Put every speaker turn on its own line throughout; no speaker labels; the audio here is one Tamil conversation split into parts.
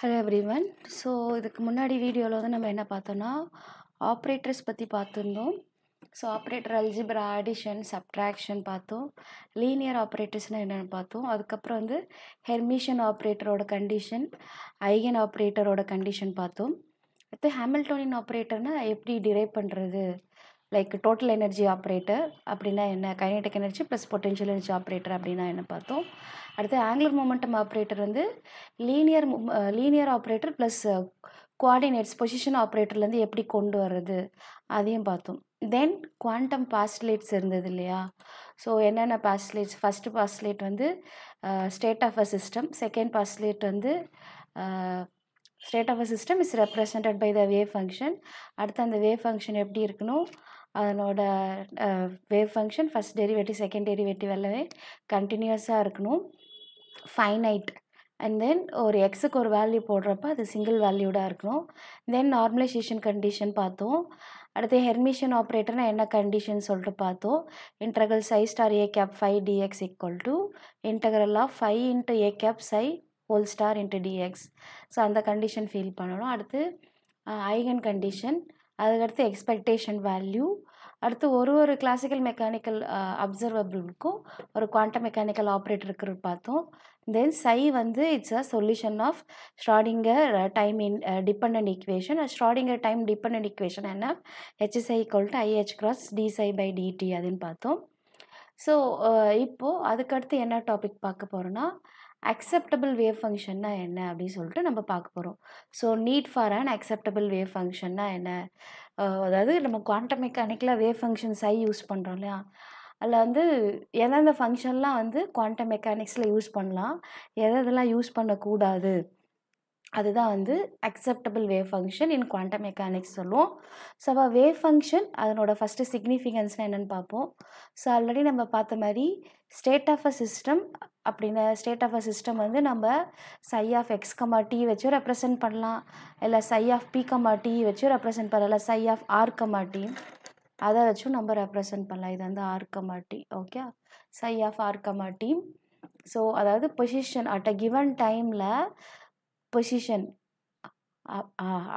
ஹலோ எவ்ரிவன் ஸோ இதுக்கு முன்னாடி வீடியோவில் வந்து நம்ம என்ன பார்த்தோன்னா ஆப்ரேட்டர்ஸ் பற்றி பார்த்துருந்தோம் so operator algebra addition subtraction பார்த்தோம் லீனியர் ஆப்ரேட்டர்ஸ்னால் என்னென்னு பார்த்தோம் அதுக்கப்புறம் வந்து ஹெர்மிஷன் ஆப்ரேட்டரோட கண்டிஷன் ஐகன் ஆப்ரேட்டரோட கண்டிஷன் பார்த்தோம் அடுத்து ஹேமில்டோனின் ஆப்ரேட்டர்னால் எப்படி டிரைவ் பண்ணுறது லைக் டோட்டல் எனர்ஜி ஆப்ரேட்டர் அப்படின்னா என்ன kinetic energy plus potential energy operator அப்படின்னா என்ன பார்த்தோம் அடுத்து ஆங்குலர் மொமெண்டம் ஆப்ரேட்டர் வந்து linear linear operator plus coordinates position ஆப்ரேட்டர்லேருந்து எப்படி கொண்டு வர்றது அதையும் பார்த்தோம் தென் குவாண்டம் பாஸ்ட்லேட்ஸ் இருந்தது இல்லையா ஸோ என்னென்ன பாஸ்ட்லேட்ஸ் ஃபஸ்ட்டு பாஸ்ட்லேட் வந்து state of a system second postulate வந்து state of a system is represent by the wave function அடுத்து அந்த வேவ் ஃபங்க்ஷன் எப்படி இருக்கணும் அதனோட wave function first derivative second derivative எல்லாமே கண்டினியூஸாக இருக்கணும் ஃபைனைட் அண்ட் தென் ஒரு எக்ஸுக்கு ஒரு வேல்யூ போடுறப்ப அது சிங்கிள் வேல்யூடாக இருக்கணும் தென் நார்மலைசேஷன் கண்டிஷன் பார்த்தோம் அடுத்து ஹெர்மிஷன் ஆப்ரேட்டர்னா என்ன கண்டிஷன் சொல்லிட்டு பார்த்தோம் integral psi star A cap five dx equal to integral of five into A cap psi whole star into dx so அந்த கண்டிஷன் ஃபீல் பண்ணணும் அடுத்து ஐகன் கண்டிஷன் அதுக்கடுத்து எக்ஸ்பெக்டேஷன் வேல்யூ அடுத்து ஒரு ஒரு கிளாசிக்கல் மெக்கானிக்கல் அப்சர்வபிளுக்கும் ஒரு குவாண்டம் மெக்கானிக்கல் ஆப்ரேட்டருக்கு பார்த்தோம் தென் சை வந்து it's a solution of Schrodinger time in depend equation Schrodinger time depend equation என்ன H psi equal to i h cross d psi by dt அதுன்னு பார்த்தோம் ஸோ இப்போது அதுக்கடுத்து என்ன டாபிக் பார்க்க போகிறோன்னா அக்செப்டபிள் வேவ் ஃபங்க்ஷன்னா என்ன அப்படின்னு சொல்லிட்டு நம்ம பார்க்க போகிறோம் so need for and acceptable wave ஃபங்க்ஷன்னா என்ன அதாவது நம்ம குவாண்டம் மெக்கானிக்கில் வேவ் ஃபங்க்ஷன் சை யூஸ் பண்ணுறோம் இல்லையா அதில் வந்து எந்தெந்த ஃபங்க்ஷன்லாம் வந்து குவாண்டம் மெக்கானிக்ஸில் யூஸ் பண்ணலாம் எதை எதெல்லாம் யூஸ் பண்ணக்கூடாது அதுதான் வந்து acceptable wave function in quantum mechanics சொல்லுவோம் ஸோ அப்போ வேவ் ஃபங்க்ஷன் அதனோட ஃபஸ்ட்டு சிக்னிஃபிகன்ஸ்னால் என்னென்னு பார்ப்போம் ஸோ ஆல்ரெடி நம்ம பார்த்த மாதிரி ஸ்டேட் ஆஃப் அ சிஸ்டம் அப்படின்னு ஸ்டேட் ஆஃப் அ சிஸ்டம் வந்து நம்ம psi of x comma t வச்சு ரெப்ரசன்ட் பண்ணலாம் இல்லை psi of p comma t வச்சு ரெப்ரசன்ட் பண்ணலாம் இல்லை psi of r comma t அதை வச்சும் நம்ம ரெப்ரசன்ட் பண்ணலாம் இது வந்து r comma t okay psi of r comma t so அதாவது பொசிஷன் அட் அ கிவன் டைமில் பொசிஷன்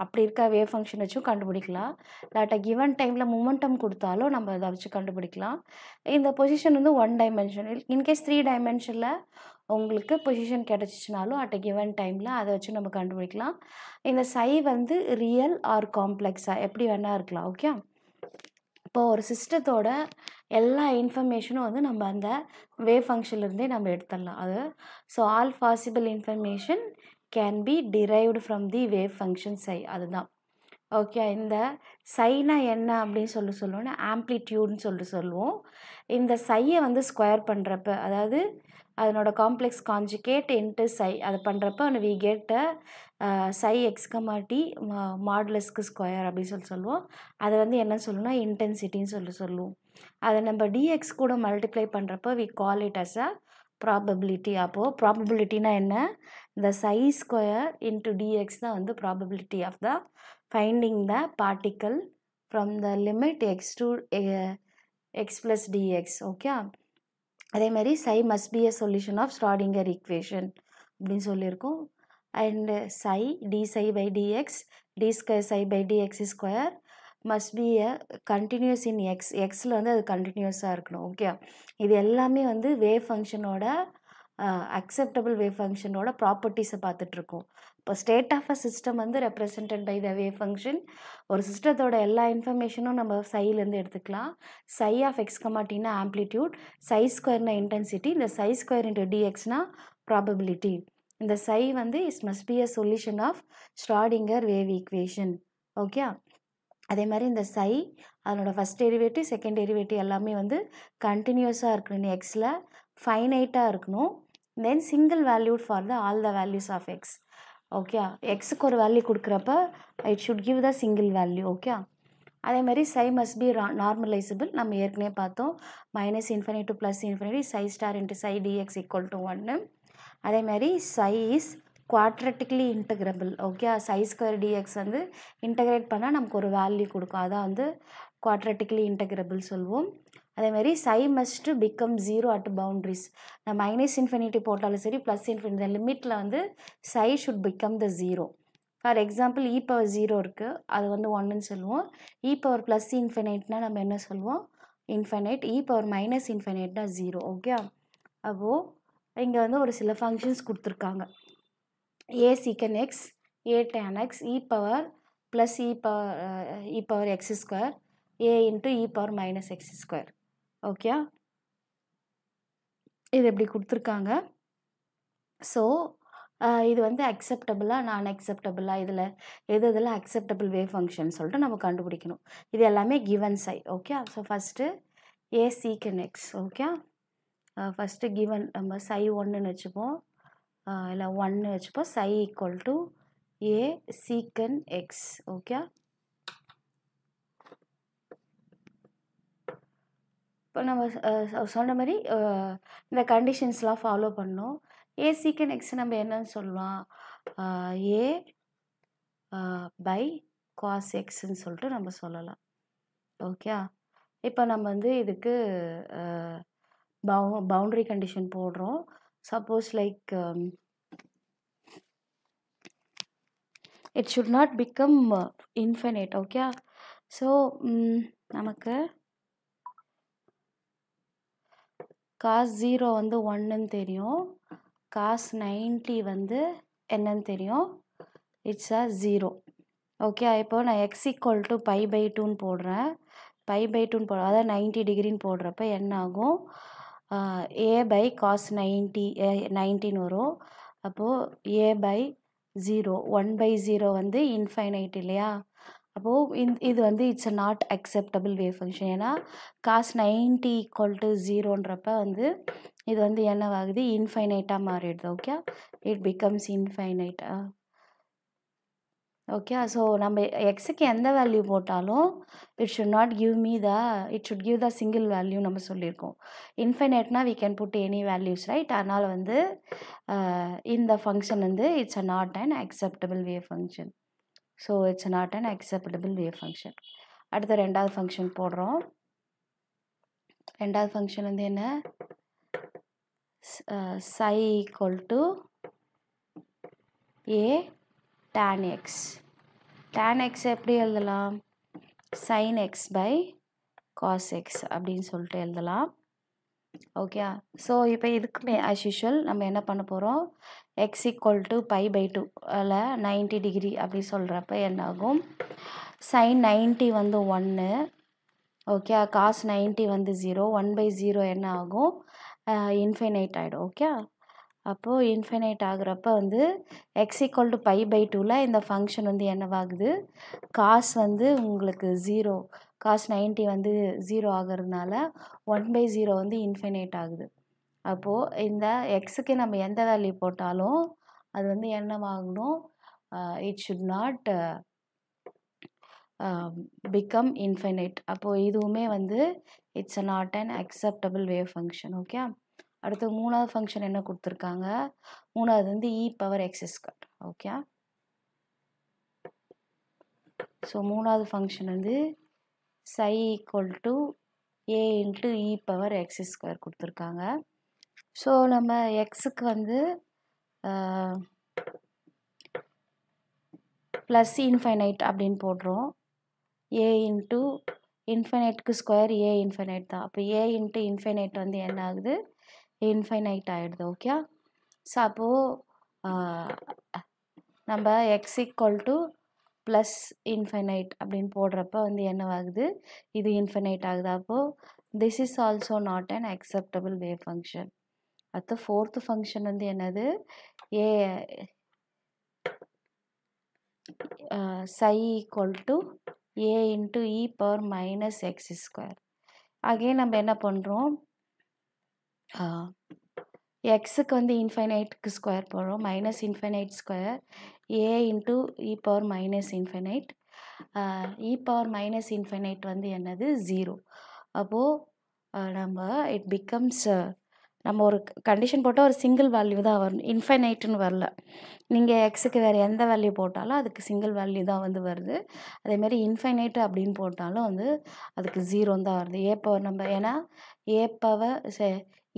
அப்படி இருக்க வேவ் ஃபங்க்ஷன் வச்சும் கண்டுபிடிக்கலாம் அட் அ கிவன் டைமில் மூமெண்டம் கொடுத்தாலும் நம்ம அதை வச்சு கண்டுபிடிக்கலாம் இந்த பொசிஷன் வந்து ஒன் டைமென்ஷன் இன்கேஸ் த்ரீ டைமென்ஷனில் உங்களுக்கு பொசிஷன் கிடச்சிச்சினாலும் அட் அ கிவன் டைமில் அதை வச்சு நம்ம கண்டுபிடிக்கலாம் இந்த சை வந்து ரியல் ஆர் காம்ப்ளெக்ஸாக எப்படி வேணால் இருக்கலாம் ஓகே இப்போது ஒரு சிஸ்டத்தோட எல்லா இன்ஃபர்மேஷனும் வந்து நம்ம அந்த வேவ் ஃபங்க்ஷன்லேருந்தே நம்ம எடுத்துடலாம் அது so all possible information can be derived from the wave function psi அதுதான் ஓகே இந்த சைனா என்ன அப்படின்னு சொல்லி சொல்லுவோம்னா ஆம்ப்ளிடியூட்னு சொல்லி சொல்லுவோம் இந்த சையை வந்து ஸ்கொயர் பண்ணுறப்ப அதாவது அதனோட காம்ப்ளெக்ஸ் காஞ்சுகேட் இன்ட்டு சை அதை பண்ணுறப்ப ஒன்று வி கெட் சை எக்ஸ்கமாட்டி மாடுலஸ்க்கு ஸ்கொயர் அப்படின்னு சொல்லி சொல்லுவோம் அதை வந்து என்ன சொல்லணும்னா இன்டென்சிட்டின்னு சொல்லி சொல்லுவோம் அதை நம்ம டிஎக்ஸ் கூட மல்டிப்ளை பண்ணுறப்ப we call it as a probability அப்போது ப்ராபபிலிட்டினா என்ன the psi square into dx தான் வந்து probability of the finding the particle from the limit x to x plus dx okay அதே மாதிரி psi must be a solution of Schrodinger equation அப்படின்னு சொல்லியிருக்கோம் and psi d psi by dx d square psi by dx square must be a continuous in x எக்ஸில் வந்து அது கண்டினியூஸாக இருக்கணும் ஓகே இது எல்லாமே வந்து வேவ் ஃபங்க்ஷனோட அக்செப்டபிள் வேவ் ஃபங்க்ஷனோட ப்ராப்பர்ட்டிஸை பார்த்துட்ருக்கோம் இப்போ ஸ்டேட் ஆஃப் அ சிஸ்டம் வந்து represented by the wave function ஒரு சிஸ்டத்தோட எல்லா இன்ஃபர்மேஷனும் நம்ம சைலேருந்து எடுத்துக்கலாம் சை ஆஃப் எக்ஸ் கமாட்டின்னா ஆம்ப்ளிடியூட் சை ஸ்கொயர்னா இன்டென்சிட்டி இந்த சை ஸ்கொயர் இன்ட்டு டிஎக்ஸ்னா ப்ராபபிலிட்டி இந்த சை வந்து is must be a solution of Schrodinger wave equation okay அதே மாதிரி இந்த சை அதனோட ஃபஸ்ட் டெரிவேட்டிவ் செகண்ட் டெரிவேட்டிவ் எல்லாமே வந்து கண்டினியூஸாக இருக்கணும் எக்ஸில் ஃபைனைட்டாக இருக்கணும் then single valued for the all the values of x okay எக்ஸுக்கு ஒரு வேல்யூ கொடுக்குறப்ப it should give the single value okay அதே மாதிரி சை மஸ்ட் பி நார்மலைசபிள் நம்ம ஏற்கனவே பார்த்தோம் minus infinity to plus infinity psi star into psi dx equal to ஒன்று அதே மாதிரி psi is quadratically integrable okay psi square dx வந்து இன்டகிரேட் பண்ணால் நமக்கு ஒரு வேல்யூ கொடுக்கும் அதான் வந்து குவாட்ரட்டிக்லி இன்டகிரபிள் சொல்லுவோம் மாதிரி psi must become zero at boundaries நான் மைனஸ் இன்ஃபினிட்டி போட்டாலும் சரி ப்ளஸ் இன்ஃபினிட்டி இந்த லிமிட்டில் வந்து psi should become the zero for example e power zero இருக்குது அது வந்து ஒன்றுன்னு சொல்லுவோம் இ பவர் ப்ளஸ் இன்ஃபினைட்னால் நம்ம என்ன சொல்லுவோம் இன்ஃபினைட் இ பவர் மைனஸ் இன்ஃபினைட்னால் ஜீரோ ஓகே அப்போது இங்கே வந்து ஒரு சில ஃபங்க்ஷன்ஸ் கொடுத்துருக்காங்க A secant x A tan x e power plus e power e power x square A into e power minus x square okay இது எப்படி கொடுத்துருக்காங்க ஸோ இது வந்து அக்செப்டபுளாக நான் அக்செப்டபுளாக இதில் எது இதில் அக்செப்டபுள் வே ஃபங்க்ஷன் சொல்லிட்டு நம்ம கண்டுபிடிக்கணும் இது எல்லாமே given psi okay so first A secant x okay first given நம்ம சை ஒன்றுன்னு வச்சுப்போம் இல்லை ஒன்று வச்சுப்போம் சை equal to A secant x okay இப்போ நம்ம சொன்ன மாதிரி இந்த கண்டிஷன்ஸ்லாம் ஃபாலோ பண்ணோம் ஏசிக்கு நெக்ஸ்ட் நம்ம என்னன்னு சொல்லலாம் ஏ பை காஸ் எக்ஸ்ன்னு சொல்லிட்டு நம்ம சொல்லலாம் ஓகே இப்போ நம்ம வந்து இதுக்கு பவு பவுண்ட்ரி கண்டிஷன் போடுறோம் suppose like it should not become infinite okay so நமக்கு காஸ் ஜீரோ வந்து ஒன்றுன்னு தெரியும் காஸ் நைன்ட்டி வந்து என்னன்னு தெரியும் இட்ஸ் அ ஜீரோ ஓகே இப்போ நான் x equal to pi by டூன்னு போடுறேன் பை பை டூன்னு போடுறேன் அதாவது நைன்ட்டி டிகிரின்னு போடுறப்ப என்ன ஆகும் ஏ பை காஸ் நைன்ட்டி நைன்ட்டின்னு வரும் அப்போது A by zero one by zero வந்து இன்ஃபைனைட் இல்லையா அப்போது இது வந்து it's a not acceptable wave function ஏன்னா காஸ் நைன்டி ஈக்குவல் டு ஜீரோன்றப்ப வந்து இது வந்து என்னவாகுது இன்ஃபைனைட்டாக மாறிடுது ஓகே இட் பிகம்ஸ் இன்ஃபைனைட்டாக ஓகே ஸோ நம்ம எக்ஸுக்கு எந்த வேல்யூ போட்டாலும் it should not give me the it should give the single value நம்ம சொல்லியிருக்கோம் இன்ஃபைனைட்னா we can put any values right அதனால் வந்து இந்த ஃபங்க்ஷன் வந்து it's a not and acceptable wave function so it's not an acceptable wave function அடுத்த ரெண்டாவது ஃபங்க்ஷன் போடுறோம் ரெண்டாவது ஃபங்க்ஷன் வந்து என்ன psi equal to A tan x tan x எப்படி எழுதலாம் sine x by cos x அப்படின்னு சொல்லிட்டு எழுதலாம் ஓகே ஸோ இப்போ இதுக்குமே ஆஸ் யூஷுவல் நம்ம என்ன பண்ண போகிறோம் x equal to pi by two அதில் நைன்டி டிகிரி அப்படி சொல்கிறப்ப என்னாகும் சைன் நைன்ட்டி வந்து ஒன்று ஓகே காஸ் நைன்ட்டி வந்து ஜீரோ ஒன் பை ஜீரோ என்ன ஆகும் இன்ஃபைனைட் ஆகிடும் ஓகே அப்போது இன்ஃபைனைட் ஆகிறப்ப வந்து x equal to pi by டூவில் இந்த ஃபங்க்ஷன் வந்து என்னவாகுது காஸ் வந்து உங்களுக்கு ஜீரோ காஸ் நைன்ட்டி வந்து ஜீரோ ஆகிறதுனால ஒன் பை ஜீரோ வந்து இன்ஃபைனைட் ஆகுது அப்போது இந்த எக்ஸுக்கு நம்ம எந்த வேல்யூ போட்டாலும் அது வந்து என்னவாகணும் it should not become infinite அப்போது இதுவுமே வந்து it's not an acceptable wave function okay அடுத்து மூணாவது ஃபங்க்ஷன் என்ன கொடுத்துருக்காங்க மூணாவது வந்து e power x squared okay so மூணாவது ஃபங்க்ஷன் வந்து psi equal to A into e power x square கொடுத்துருக்காங்க ஸோ நம்ம எக்ஸுக்கு வந்து ப்ளஸ் இன்ஃபைனைட் அப்படின்னு போடுறோம் ஏ இன்ட்டு இன்ஃபைனைட்க்கு ஸ்கொயர் ஏ இன்ஃபைனைட் தான் அப்போ ஏ இன்ட்டு இன்ஃபைனைட் வந்து என்ன ஆகுது இன்ஃபைனைட் ஆகிடுது ஓகே ஸோ அப்போது நம்ம x equal to plus infinite அப்படின்னு போடுறப்ப வந்து என்னவாகுது இது இன்ஃபைனைட் ஆகுது அப்போது this is also not an acceptable wave function அடுத்து ஃபோர்த்து ஃபங்க்ஷன் வந்து என்னது A psi equal to A into e power minus x square again நம்ம என்ன பண்ணுறோம் எக்ஸுக்கு வந்து இன்ஃபைனைட்டுக்கு ஸ்கொயர் போடுறோம் minus infinite square A into e power minus infinite e power minus infinite வந்து என்னது ஜீரோ அப்போது நம்ம இட் பிகம்ஸ் நம்ம ஒரு கண்டிஷன் போட்டால் ஒரு சிங்கிள் வேல்யூ தான் வரும் இன்ஃபைனைட்டுன்னு வரல நீங்கள் எக்ஸுக்கு வேறு எந்த வேல்யூ போட்டாலும் அதுக்கு சிங்கிள் வேல்யூ தான் வந்து வருது அதேமாரி இன்ஃபைனைட்டு அப்படின்னு போட்டாலும் வந்து அதுக்கு ஜீரோ தான் வருது ஏ பவர் நம்ம ஏன்னா A power say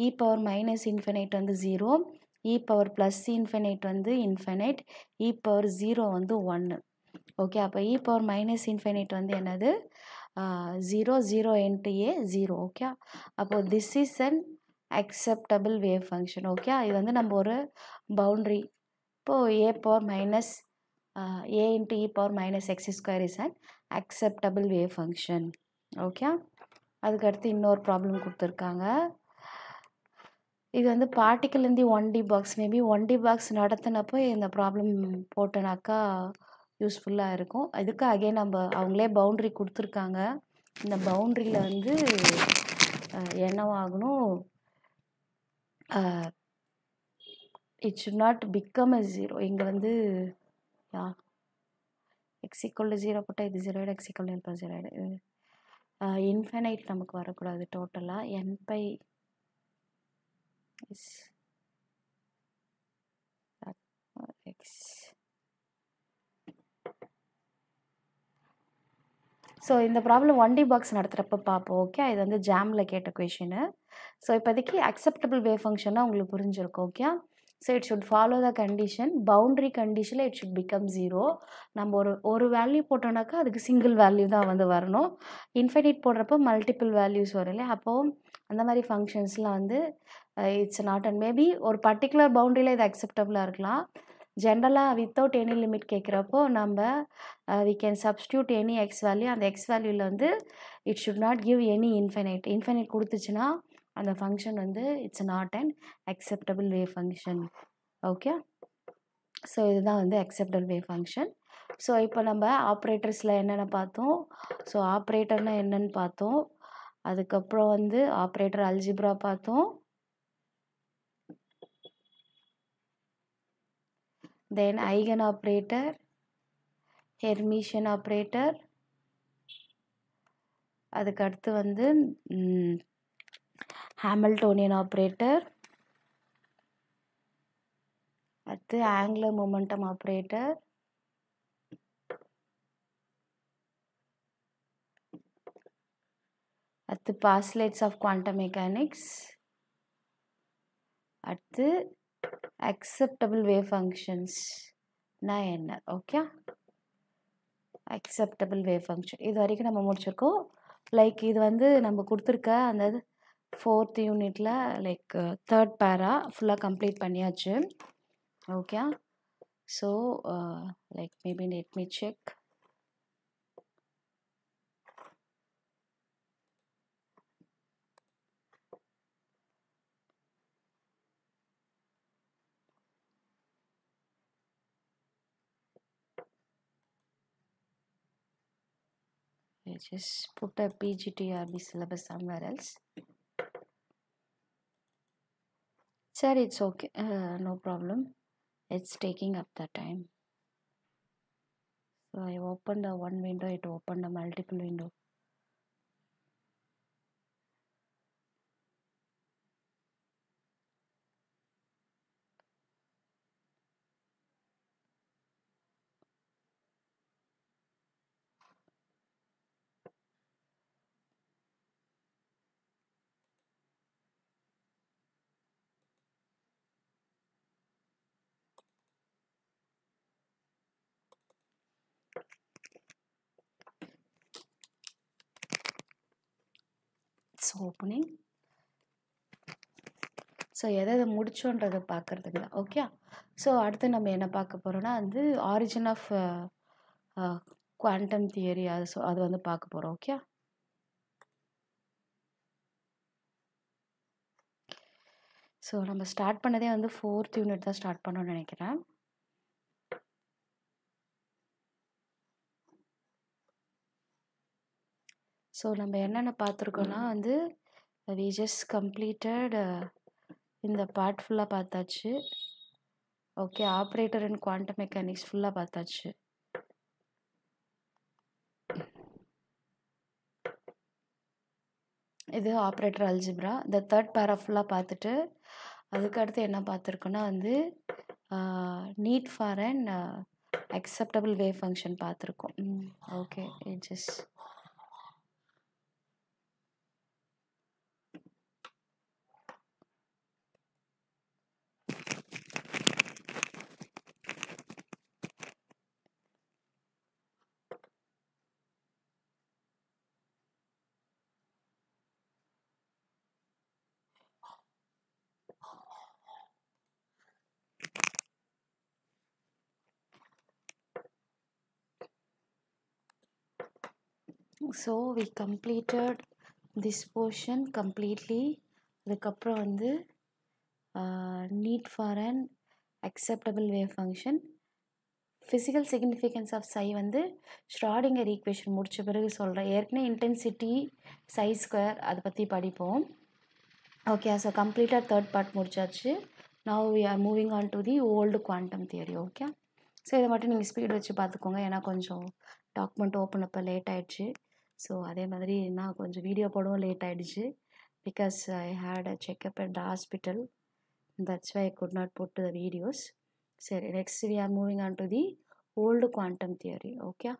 e power minus infinite வந்து zero e power plus infinite வந்து infinite, இ பவர் 0 வந்து 1. ஓகே அப்போ இ பவர் மைனஸ் infinite வந்து என்னது zero 0, into A zero okay அப்போது this is an acceptable wave function okay இது வந்து நம்ம ஒரு பவுண்ட்ரி இப்போது A power minus A into e power minus x square is an acceptable wave function okay அதுக்கடுத்து இன்னொரு ப்ராப்ளம் கொடுத்துருக்காங்க இது வந்து particle in the one D box maybe one D box நடத்தினப்போ இந்த ப்ராப்ளம் போட்டனாக்கா யூஸ்ஃபுல்லாக இருக்கும் இதுக்கு அகைன் நம்ம அவங்களே பவுண்ட்ரி கொடுத்துருக்காங்க இந்த பவுண்ட்ரியில் வந்து என்னவாகணும் it should not become a zero இங்கே வந்து யா எக்ஸிக்கொள்ள ஜீரோ போட்டால் இது ஜீரோ எக்ஸிக்கோல் இப்போ ஜீரோ இன்ஃபைனைட் நமக்கு வரக்கூடாது டோட்டலாக n pi is that x so இந்த ப்ராப்ளம் ஒன் டி பாக்ஸ் நடத்துகிறப்ப பார்ப்போம் ஓகே இது வந்து ஜாமில் கேட்ட கொஷினு ஸோ இப்போதைக்கு அக்செப்டபிள் வேவ் ஃபங்க்ஷனாக உங்களுக்கு புரிஞ்சிருக்கும் okay so it should follow the condition boundary கண்டிஷனில் இட் ஷுட் பிகம் ஜீரோ நம்ம ஒரு ஒரு வேல்யூ போட்டோம்னாக்கா அதுக்கு சிங்கிள் வேல்யூ தான் வந்து வரணும் இன்ஃபைனைட் போடுறப்போ மல்டிபிள் வேல்யூஸ் வரும் இல்லையா அப்போது அந்த மாதிரி ஃபங்க்ஷன்ஸ்லாம் வந்து இட்ஸ் நாட் அண்ட் மேபி ஒரு பர்டிகுலர் பவுண்ட்ரியில் இது அக்செப்டபுளாக இருக்கலாம் ஜென்ரலாக வித்தவுட் எனி லிமிட் கேட்குறப்போ நம்ம we can substitute any x value அந்த எக்ஸ் வேல்யூவில் வந்து it should not give any infinite infinite கொடுத்துச்சுன்னா அந்த ஃபங்க்ஷன் வந்து it's not and acceptable wave function okay so இதுதான் வந்து அக்செப்டபிள் வே ஃபங்க்ஷன் ஸோ இப்போ நம்ம ஆப்ரேட்டர்ஸில் என்னென்ன பார்த்தோம் ஸோ ஆப்ரேட்டர்னால் என்னென்னு பார்த்தோம் அதுக்கப்புறம் வந்து ஆப்ரேட்டர் அல்ஜிப்ரா பார்த்தோம் then eigen operator hermitian operator அதுக்கு அடுத்து வந்து ஹேமில்டோனியன் ஆப்ரேட்டர் அடுத்து ஆங்கிலோ மொமெண்டம் ஆப்ரேட்டர் அடுத்து பாஸ்லேட்ஸ் ஆஃப் குவாண்டம் மெக்கானிக்ஸ் அடுத்து wave functions நான் என்ன ஓகே acceptable wave ஃபங்க்ஷன் இது வரைக்கும் நம்ம முடிச்சிருக்கோம் லைக் இது வந்து நம்ம கொடுத்துருக்க அந்த ஃபோர்த் யூனிட்டில் லைக் தேர்ட் பேரா ஃபுல்லாக கம்ப்ளீட் பண்ணியாச்சு okay so like maybe let me check just put a PGTRB syllabus somewhere else sir it's okay uh, no problem it's taking up the time so I opened the one window it opened the multiple window tabs opening so எதை எதை முடிச்சோன்றதை பார்க்குறதுக்கு தான் ஓகே ஸோ அடுத்து நம்ம என்ன பார்க்க போகிறோம்னா வந்து ஆரிஜின் ஆஃப் குவாண்டம் தியரி அது ஸோ அது வந்து பார்க்க போகிறோம் ஓகே ஸோ நம்ம ஸ்டார்ட் பண்ணதே வந்து ஃபோர்த் யூனிட் தான் ஸ்டார்ட் பண்ணோன்னு நினைக்கிறேன் ஸோ நம்ம என்னென்ன பார்த்துருக்கோன்னா வந்து வி ஜஸ்ட் கம்ப்ளீட்டட் இந்த பார்ட் ஃபுல்லாக பார்த்தாச்சு okay operator and quantum mechanics ஃபுல்லாக பார்த்தாச்சு இது ஆப்ரேட்டர் அல்ஜிப்ரா இந்த தேர்ட் பேரா ஃபுல்லாக பார்த்துட்டு அதுக்கடுத்து என்ன பார்த்துருக்கோன்னா வந்து need for and acceptable wave function பார்த்துருக்கோம் okay it just so we completed this portion completely அதுக்கப்புறம் வந்து need for and acceptable wave function physical significance of psi வந்து ஷ்ராடிங்கர் ஈக்குவேஷன் முடித்த பிறகு சொல்கிறேன் ஏற்கனவே இன்டென்சிட்டி சை ஸ்கொயர் அதை பற்றி படிப்போம் ஓகே ஸோ கம்ப்ளீட்டாக தேர்ட் பார்ட் முடிச்சாச்சு now we are moving on to the old quantum theory okay so இதை மட்டும் நீங்கள் ஸ்பீடு வச்சு பார்த்துக்கோங்க ஏன்னா கொஞ்சம் டாக்குமெண்ட் ஓப்பன் அப்போ லேட் ஆகிடுச்சு ஸோ அதே மாதிரி நான் கொஞ்சம் வீடியோ போடவும் லேட் ஆகிடுச்சு because I had a checkup at hospital that's why I could not post the videos சரி next we are moving on to the old quantum theory okay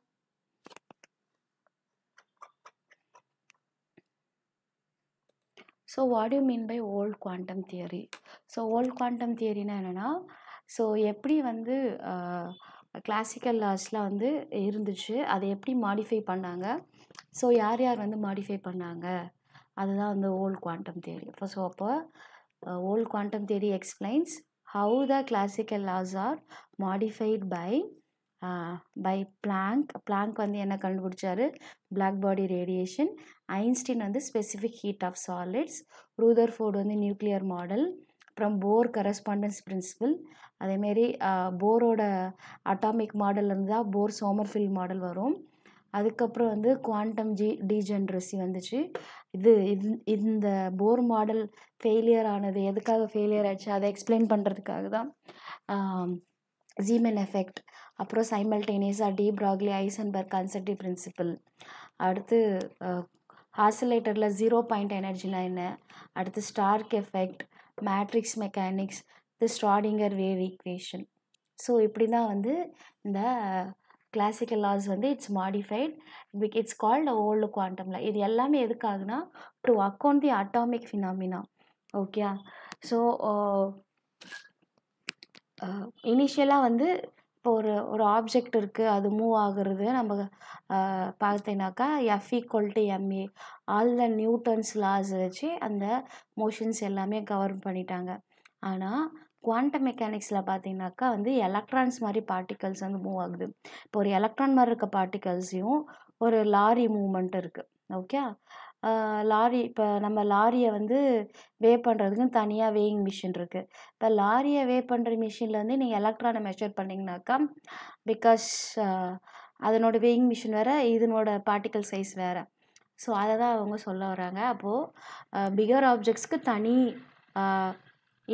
so what you mean by old quantum theory so old quantum தியரினா என்னென்னா ஸோ எப்படி வந்து கிளாசிக்கல் uh, லாஸ்லாம் வந்து இருந்துச்சு அதை எப்படி மாடிஃபை பண்ணாங்க ஸோ யார் யார் வந்து மாடிஃபை பண்ணாங்க அதுதான் வந்து ஓல்ட் குவாண்டம் தியரி இப்போ ஸோ அப்போ old quantum theory explains how the classical laws are modified by by Planck Planck வந்து என்ன கண்டுபிடிச்சாரு பிளாக் பாடி ரேடியேஷன் ஐன்ஸ்டீன் வந்து specific heat of solids Rutherford வந்து நியூக்ளியர் மாடல் அப்புறம் போர் கரஸ்பாண்டன்ஸ் பிரின்சிபிள் அதேமாரி போரோட அட்டாமிக் மாடல் இருந்தால் போர் சோமர்ஃபில் மாடல் வரும் அதுக்கப்புறம் வந்து குவாண்டம் ஜி டீஜென்ரசி வந்துச்சு இது இது இந்த போர் மாடல் ஃபெயிலியர் ஆனது எதுக்காக ஃபெயிலியர் ஆச்சு அதை எக்ஸ்பிளைன் பண்ணுறதுக்காக தான் ஜீமென் எஃபெக்ட் அப்புறம் சைமல்டேனியஸாக de Broglie Heisenberg uncertainty principle அடுத்து ஹாசிலேட்டரில் ஜீரோ பாயிண்ட் எனர்ஜிலாம் என்ன அடுத்து Stark effect matrix mechanics the Schrodinger wave equation so இப்படி தான் வந்து இந்த கிளாசிக்கல் லாஸ் வந்து it's modified big it's called old குவாண்டமில் இது எல்லாமே எதுக்காகனா to account the atomic phenomena okay so இனிஷியலாக வந்து இப்போ ஒரு ஒரு ஆப்ஜெக்ட் இருக்குது அது மூவ் ஆகுறது நம்ம பார்த்தீங்கன்னாக்கா F equal to MA all the Newton's laws வச்சு அந்த மோஷன்ஸ் எல்லாமே கவர் பண்ணிட்டாங்க ஆனால் குவாண்டம் மெக்கானிக்ஸில் பார்த்தீங்கன்னாக்கா வந்து எலக்ட்ரான்ஸ் மாதிரி பார்ட்டிகல்ஸ் வந்து மூவ் ஆகுது இப்போ ஒரு எலக்ட்ரான் மாதிரி இருக்க பார்ட்டிகல்ஸையும் ஒரு லாரி மூமெண்ட் இருக்குது ஓகே லாரி இப்போ நம்ம லாரியை வந்து வே பண்ணுறதுக்குன்னு தனியாக வேயிங் மிஷின் இருக்குது இப்போ லாரியை வே பண்ணுற மிஷினில் வந்து நீங்கள் எலக்ட்ரானை மெஷர் பண்ணிங்கனாக்கா பிகாஸ் அதனோட வேயிங் மிஷின் வேறு இதனோட பார்ட்டிகல் சைஸ் வேறு ஸோ அதை தான் அவங்க சொல்ல வராங்க அப்போது பிகர் ஆப்ஜெக்ட்ஸ்க்கு தனி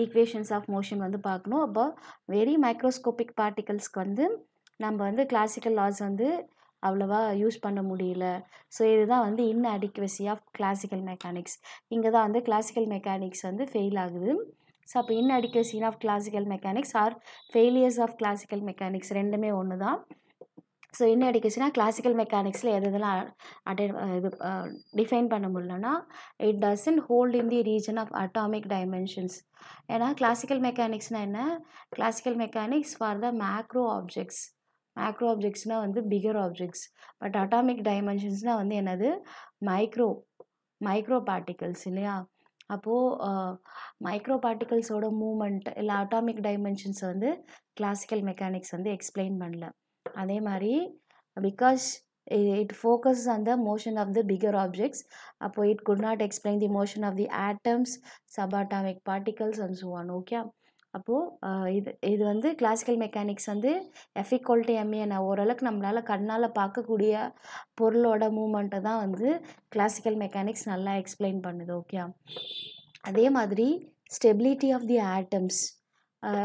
ஈக்குவேஷன்ஸ் ஆஃப் மோஷன் வந்து பார்க்கணும் அப்போ வெரி மைக்ரோஸ்கோபிக் பார்ட்டிகல்ஸ்க்கு வந்து நம்ம வந்து கிளாசிக்கல் லாஸ் வந்து அவ்வளோவா யூஸ் பண்ண முடியல ஸோ இதுதான் வந்து inadequacy of classical mechanics இங்கே தான் வந்து கிளாசிக்கல் மெக்கானிக்ஸ் வந்து ஃபெயில் ஆகுது ஸோ அப்போ inadequacy of classical mechanics or failures of classical mechanics ரெண்டுமே ஒன்று தான் ஸோ என்ன அடிக்கிச்சுன்னா கிளாசிக்கல் மெக்கானிக்ஸில் எது இதெல்லாம் அட்டை இது டிஃபைன் பண்ண முடியலன்னா it doesn't hold in the region of atomic dimensions ஏன்னா கிளாசிக்கல் மெக்கானிக்ஸ்னால் என்ன classical mechanics for the macro objects macro ஆப்ஜெக்ட்ஸ்னால் வந்து பிகர் ஆப்ஜெக்ட்ஸ் பட் அட்டாமிக் டைமென்ஷன்ஸ்னால் வந்து என்னது மைக்ரோ மைக்ரோ பார்ட்டிகல்ஸ் இல்லையா அப்போது மைக்ரோ பார்ட்டிகல்ஸோட மூமெண்ட் இல்லை அட்டாமிக் டைமென்ஷன்ஸை வந்து கிளாசிக்கல் மெக்கானிக்ஸ் வந்து எக்ஸ்பிளைன் பண்ணல அதே மாதிரி because it focus on the motion of the bigger objects அப்போ it could not explain the motion of the atoms subatomic particles and one okay அப்போது இது இது வந்து கிளாசிக்கல் மெக்கானிக்ஸ் வந்து எஃபிகோல்ட்டி எம்ஏ நான் ஓரளவுக்கு நம்மளால் கண்ணால் பார்க்கக்கூடிய பொருளோட மூமெண்ட்டை தான் வந்து கிளாசிக்கல் மெக்கானிக்ஸ் நல்லா எக்ஸ்பிளைன் பண்ணுது ஓகே அதே மாதிரி stability of the atoms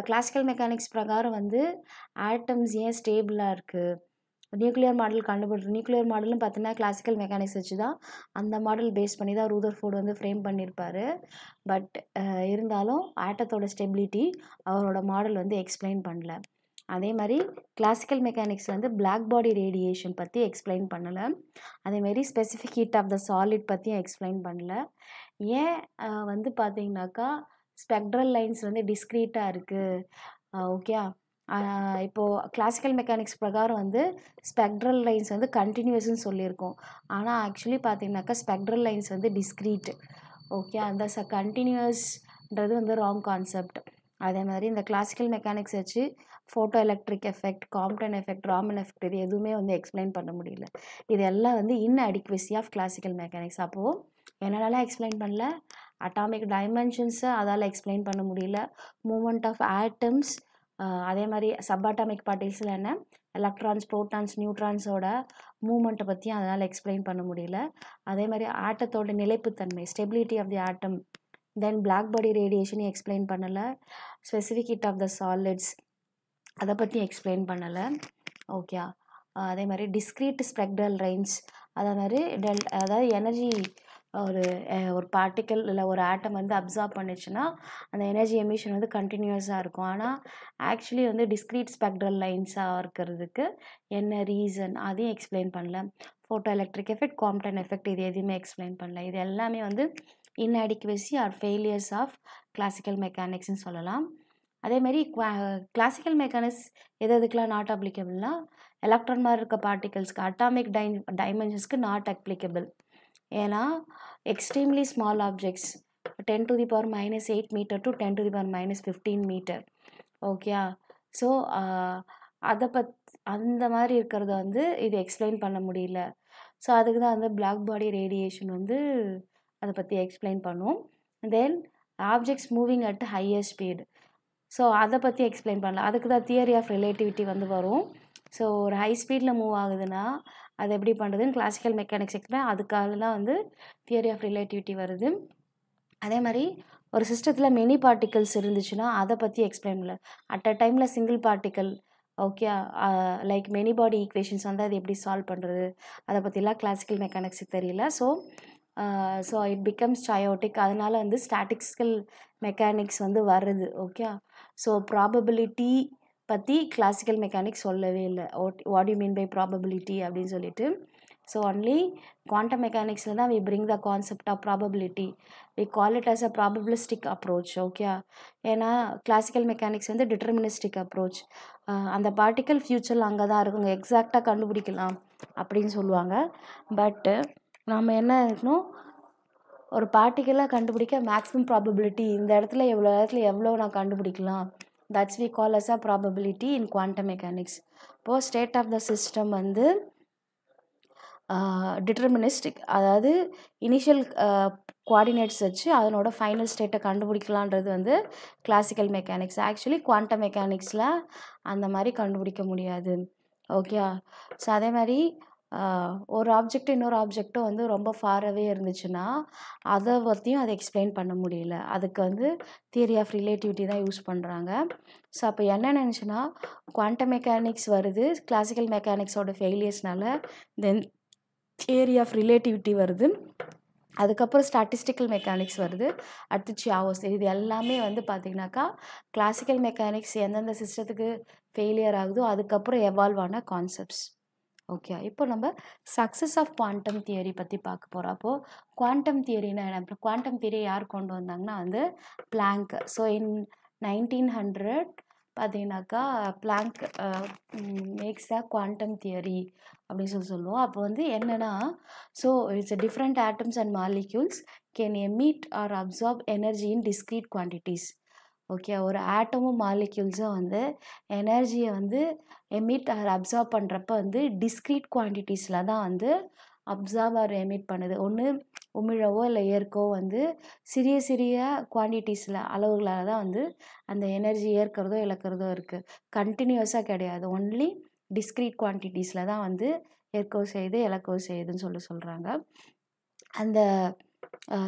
classical mechanics பிரகாரம் வந்து ஆட்டம்ஸ் ஏன் ஸ்டேபிளாக இருக்குது நியூக்ளியர் மாடல் கண்டுபிடிச்சு நியூக்ளியர் மாடலும் பார்த்தீங்கன்னா கிளாசிக்கல் மெக்கானிக்ஸ் வச்சு தான் அந்த மாடல் பேஸ் பண்ணி தான் ரூதர் ஃபோர்டு வந்து ஃப்ரேம் பண்ணியிருப்பார் பட் இருந்தாலும் ஆட்டத்தோட ஸ்டெபிலிட்டி அவரோட மாடல் வந்து எக்ஸ்பிளைன் பண்ணல அதே மாதிரி கிளாசிக்கல் மெக்கானிக்ஸ் வந்து பிளாக் பாடி ரேடியேஷன் பற்றி எக்ஸ்பிளைன் பண்ணலை அதேமாரி specific heat of the solid பற்றியும் எக்ஸ்பிளைன் பண்ணல ஏன் வந்து பார்த்தீங்கன்னாக்கா ஸ்பெக்ட்ரல் லைன்ஸ் வந்து டிஸ்க்ரீட்டாக இருக்குது ஓகே இப்போது கிளாசிக்கல் மெக்கானிக்ஸ் பிரகாரம் வந்து ஸ்பெக்ட்ரல் லைன்ஸ் வந்து கண்டினியூஸ்ன்னு சொல்லியிருக்கோம் ஆனால் ஆக்சுவலி பார்த்தீங்கன்னாக்கா ஸ்பெக்ட்ரல் லைன்ஸ் வந்து டிஸ்க்ரீட் ஓகே அந்த ச கண்டினியூஸ்ன்றது வந்து ராங் கான்செப்ட் அதே மாதிரி இந்த கிளாசிக்கல் மெக்கானிக்ஸ் வச்சு photo electric effect Compton effect Raman effect இது எதுவுமே வந்து எக்ஸ்பிளைன் பண்ண முடியல இது எல்லாம் வந்து அடிக்வசி ஆஃப் கிளாசிக்கல் மெக்கானிக்ஸ் அப்போது என்னாலலாம் எக்ஸ்பிளைன் பண்ணல அட்டாமிக் டைமென்ஷன்ஸை அதால் எக்ஸ்பிளைன் பண்ண முடியல மூமெண்ட் ஆஃப் ஆட்டம்ஸ் அதே மாதிரி சப்பாட்டாமிக் பார்ட்டிகிள்ஸில் என்ன எலக்ட்ரான்ஸ் ப்ரோட்டான்ஸ் நியூட்ரான்ஸோட மூமெண்ட்டை பற்றியும் அதனால் எக்ஸ்பிளைன் பண்ண முடியல அதே மாதிரி ஆட்டத்தோட நிலைப்புத்தன்மை stability of the atom then black body ரேடியேஷனையும் எக்ஸ்பிளைன் பண்ணலை specific heat of the solids அதை பற்றியும் எக்ஸ்பிளைன் பண்ணலை ஓகே அதே மாதிரி டிஸ்க்ரீட் ஸ்பெக்டல் ரேஞ்ச் அதே மாதிரி டெல் அதாவது எனர்ஜி ஒரு ஒரு பார்ட்டிக்கல் இல்லை ஒரு ஆட்டம் வந்து அப்சார்ப் பண்ணுச்சுன்னா அந்த எனர்ஜி எமிஷன் வந்து கண்டினியூஸாக இருக்கும் ஆனால் ஆக்சுவலி வந்து டிஸ்க்ரீட் ஸ்பெக்ட்ரல் லைன்ஸாக இருக்கிறதுக்கு என்ன ரீசன் அதையும் எக்ஸ்பிளைன் பண்ணல photo electric effect Compton effect இது எதுவுமே எக்ஸ்பிளைன் பண்ணல இது எல்லாமே வந்து inadequacy or failures of classical மெக்கானிக்ஸ்னு சொல்லலாம் அதேமாரி கிளாசிக்கல் மெக்கானிக்ஸ் எது எதுக்கெலாம் நாட் அப்ளிகபிள்னா எலக்ட்ரான் மாதிரி இருக்க பார்ட்டிகல்ஸ்க்கு அட்டாமிக் டை டைமென்ஷன்ஸ்க்கு நாட் அப்ளிகபிள் ஏன்னா extremely small objects ten to the power minus eight meter to ten to the power minus fifteen meter okay so அதை பத் அந்த மாதிரி இருக்கிறத வந்து இது எக்ஸ்பிளைன் பண்ண முடியல ஸோ அதுக்கு தான் அந்த பிளாக் பாடி ரேடியேஷன் வந்து அதை பற்றி எக்ஸ்பிளைன் பண்ணுவோம் then objects moving at higher speed so அதை பற்றி எக்ஸ்பிளைன் பண்ணலாம் அதுக்கு தான் தியரி ஆஃப் ரிலேட்டிவிட்டி வந்து வரும் ஸோ ஒரு ஹை ஸ்பீடில் மூவ் ஆகுதுன்னா அது எப்படி பண்ணுறதுன்னு கிளாசிக்கல் மெக்கானிக்ஸ் எக்ஸ்பிளைன் தான் வந்து தியரி ஆஃப் ரிலேட்டிவிட்டி வருது அதே மாதிரி ஒரு சிஸ்டத்தில் மெனி பார்ட்டிகல்ஸ் இருந்துச்சுன்னா அதை பற்றி எக்ஸ்பிளைன் பண்ணல அட் அ டைமில் single particle okay like many body equations வந்து அது எப்படி சால்வ் பண்ணுறது அதை பற்றிலாம் கிளாசிக்கல் மெக்கானிக்ஸுக்கு தெரியல so so it becomes chaotic அதனால் வந்து ஸ்டாட்டிக்ஸ்கல் மெக்கானிக்ஸ் வந்து வருது ஓகே ஸோ ப்ராபபிலிட்டி பற்றி கிளாசிக்கல் மெக்கானிக்ஸ் சொல்லவே இல்லை what you mean by probability அப்படின்னு சொல்லிட்டு ஸோ ஒன்லி குவாண்டம் மெக்கானிக்ஸில் தான் we bring the concept of probability we call it as a probabilistic approach okay ஏன்னா கிளாசிக்கல் மெக்கானிக்ஸ் வந்து டிட்டர்மினிஸ்டிக் அப்ரோச் அந்த பார்ட்டிக்கல் ஃப்யூச்சரில் அங்கே தான் இருக்குங்க எக்ஸாக்டாக கண்டுபிடிக்கலாம் அப்படின்னு சொல்லுவாங்க பட்டு நம்ம என்ன இருக்கணும் ஒரு பார்ட்டிக்கலாக கண்டுபிடிக்க மேக்ஸிமம் ப்ராபபிலிட்டி இந்த இடத்துல எவ்வளோ இடத்துல எவ்வளோ நான் கண்டுபிடிக்கலாம் that's we call as a probability in quantum mechanics இப்போது ஸ்டேட் ஆஃப் த சிஸ்டம் வந்து டிட்டர்மினிஸ்டிக் அதாவது இனிஷியல் குவாடினேட்ஸ் வச்சு அதனோட ஃபைனல் ஸ்டேட்டை கண்டுபிடிக்கலான்றது வந்து கிளாசிக்கல் மெக்கானிக்ஸ் ஆக்சுவலி குவாண்டம் மெக்கானிக்ஸில் அந்த மாதிரி கண்டுபிடிக்க முடியாது ஓகே ஸோ அதே மாதிரி ஒரு ஆப்ஜெக்ட் இன்னொரு ஆப்ஜெக்ட்டும் வந்து ரொம்ப ஃபாராகவே இருந்துச்சுன்னா அதை பற்றியும் அதை எக்ஸ்பிளைன் பண்ண முடியல அதுக்கு வந்து தியரி ஆஃப் ரிலேட்டிவிட்டி தான் யூஸ் பண்ணுறாங்க ஸோ அப்போ என்ன நினச்சுன்னா குவாண்டம் மெக்கானிக்ஸ் வருது கிளாசிக்கல் மெக்கானிக்ஸோட ஃபெயிலியர்ஸ்னால தென் தியரி ஆஃப் ரிலேட்டிவிட்டி வருது அதுக்கப்புறம் ஸ்டாட்டிஸ்டிக்கல் மெக்கானிக்ஸ் வருது அடுத்து சியாவோஸ் இது எல்லாமே வந்து பார்த்திங்கனாக்கா கிளாசிக்கல் மெக்கானிக்ஸ் எந்தெந்த சிஸ்டத்துக்கு ஃபெயிலியர் ஆகுதோ அதுக்கப்புறம் எவால்வ் ஆன கான்செப்ட்ஸ் ஓகே இப்போ நம்ம சக்ஸஸ் ஆஃப் குவாண்டம் தியரி பற்றி பார்க்க போகிறோம் அப்போது குவாண்டம் தியரினா என்ன குவாண்டம் தியரி யார் கொண்டு வந்தாங்கன்னா வந்து Planck so in nineteen hundred பார்த்தீங்கன்னாக்கா Planck Max a quantum theory அப்படின்னு சொல்லி சொல்லுவோம் அப்போ வந்து என்னென்னா so it's different atoms and molecules can emit or absorb energy in discrete quantities okay ஒரு ஆட்டமும் மாலிக்யூல்ஸும் வந்து எனர்ஜியை வந்து எமிட் ஆர் அப்சர்வ் பண்ணுறப்ப வந்து டிஸ்க்ரீட் குவான்டிட்டிஸில் தான் வந்து அப்சர்வ் ஆர் எமிட் பண்ணுது ஒன்று உமிழவோ இல்லை ஏற்கோ வந்து சிறிய சிறிய குவான்டிட்டிஸில் அளவுகளால் தான் வந்து அந்த எனர்ஜி ஏற்கிறதோ இழக்கிறதோ இருக்குது கண்டினியூஸாக கிடையாது ஒன்லி டிஸ்க்ரீட் குவான்டிட்டிஸில் தான் வந்து ஏற்கோ செய்யுது இலக்கோ செய்யுதுன்னு சொல்லி சொல்கிறாங்க அந்த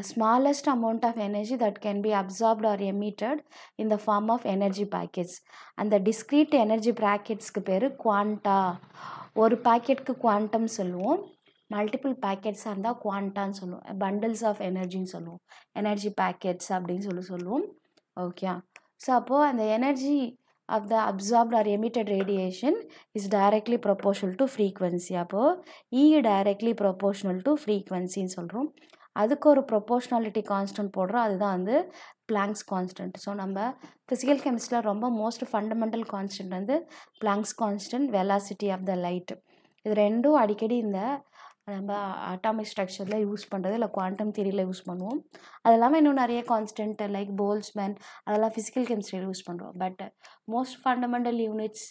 smallest amount of energy that can be absorbed or or in the form of energy packets அந்த டிஸ்க்ரீட் எனர்ஜி பேக்கெட்ஸ்க்கு பேர் quanta ஒரு பாக்கெட்டுக்கு குவாண்டம் சொல்லுவோம் மல்டிபிள் பேக்கெட்ஸாக இருந்தால் குவாண்டான்னு சொல்லுவோம் பண்டில்ஸ் ஆஃப் எனர்ஜின்னு சொல்லுவோம் எனர்ஜி பேக்கெட்ஸ் அப்படின்னு சொல்லி சொல்லுவோம் ஓகே ஸோ அப்போது அந்த energy of the absorbed or emitted radiation is directly proportional to frequency அப்போது இ டைரக்ட்லி ப்ரொபோஷனல் டு ஃப்ரீக்வன்சின்னு சொல்கிறோம் அதுக்கு ஒரு ப்ரொப்போஷ்னாலிட்டி கான்ஸ்டன்ட் போடுறோம் அதுதான் வந்து பிளாங்க்ஸ் கான்ஸ்டன்ட் ஸோ நம்ம ஃபிசிக்கல் கெமிஸ்ட்ரியில் ரொம்ப மோஸ்ட் ஃபண்டமெண்டல் கான்ஸ்டன்ட் வந்து Planck's constant velocity of the light இது ரெண்டும் அடிக்கடி இந்த நம்ம அட்டாமிக் ஸ்ட்ரக்சரில் யூஸ் பண்ணுறது இல்லை குவாண்டம் தியரியில் யூஸ் பண்ணுவோம் அது இல்லாமல் இன்னும் நிறைய கான்ஸ்டன்ட் லைக் போல்ஸ்மேன் அதெல்லாம் ஃபிசிக்கல் கெமிஸ்ட்ரியில் யூஸ் பண்ணுறோம் but most fundamental units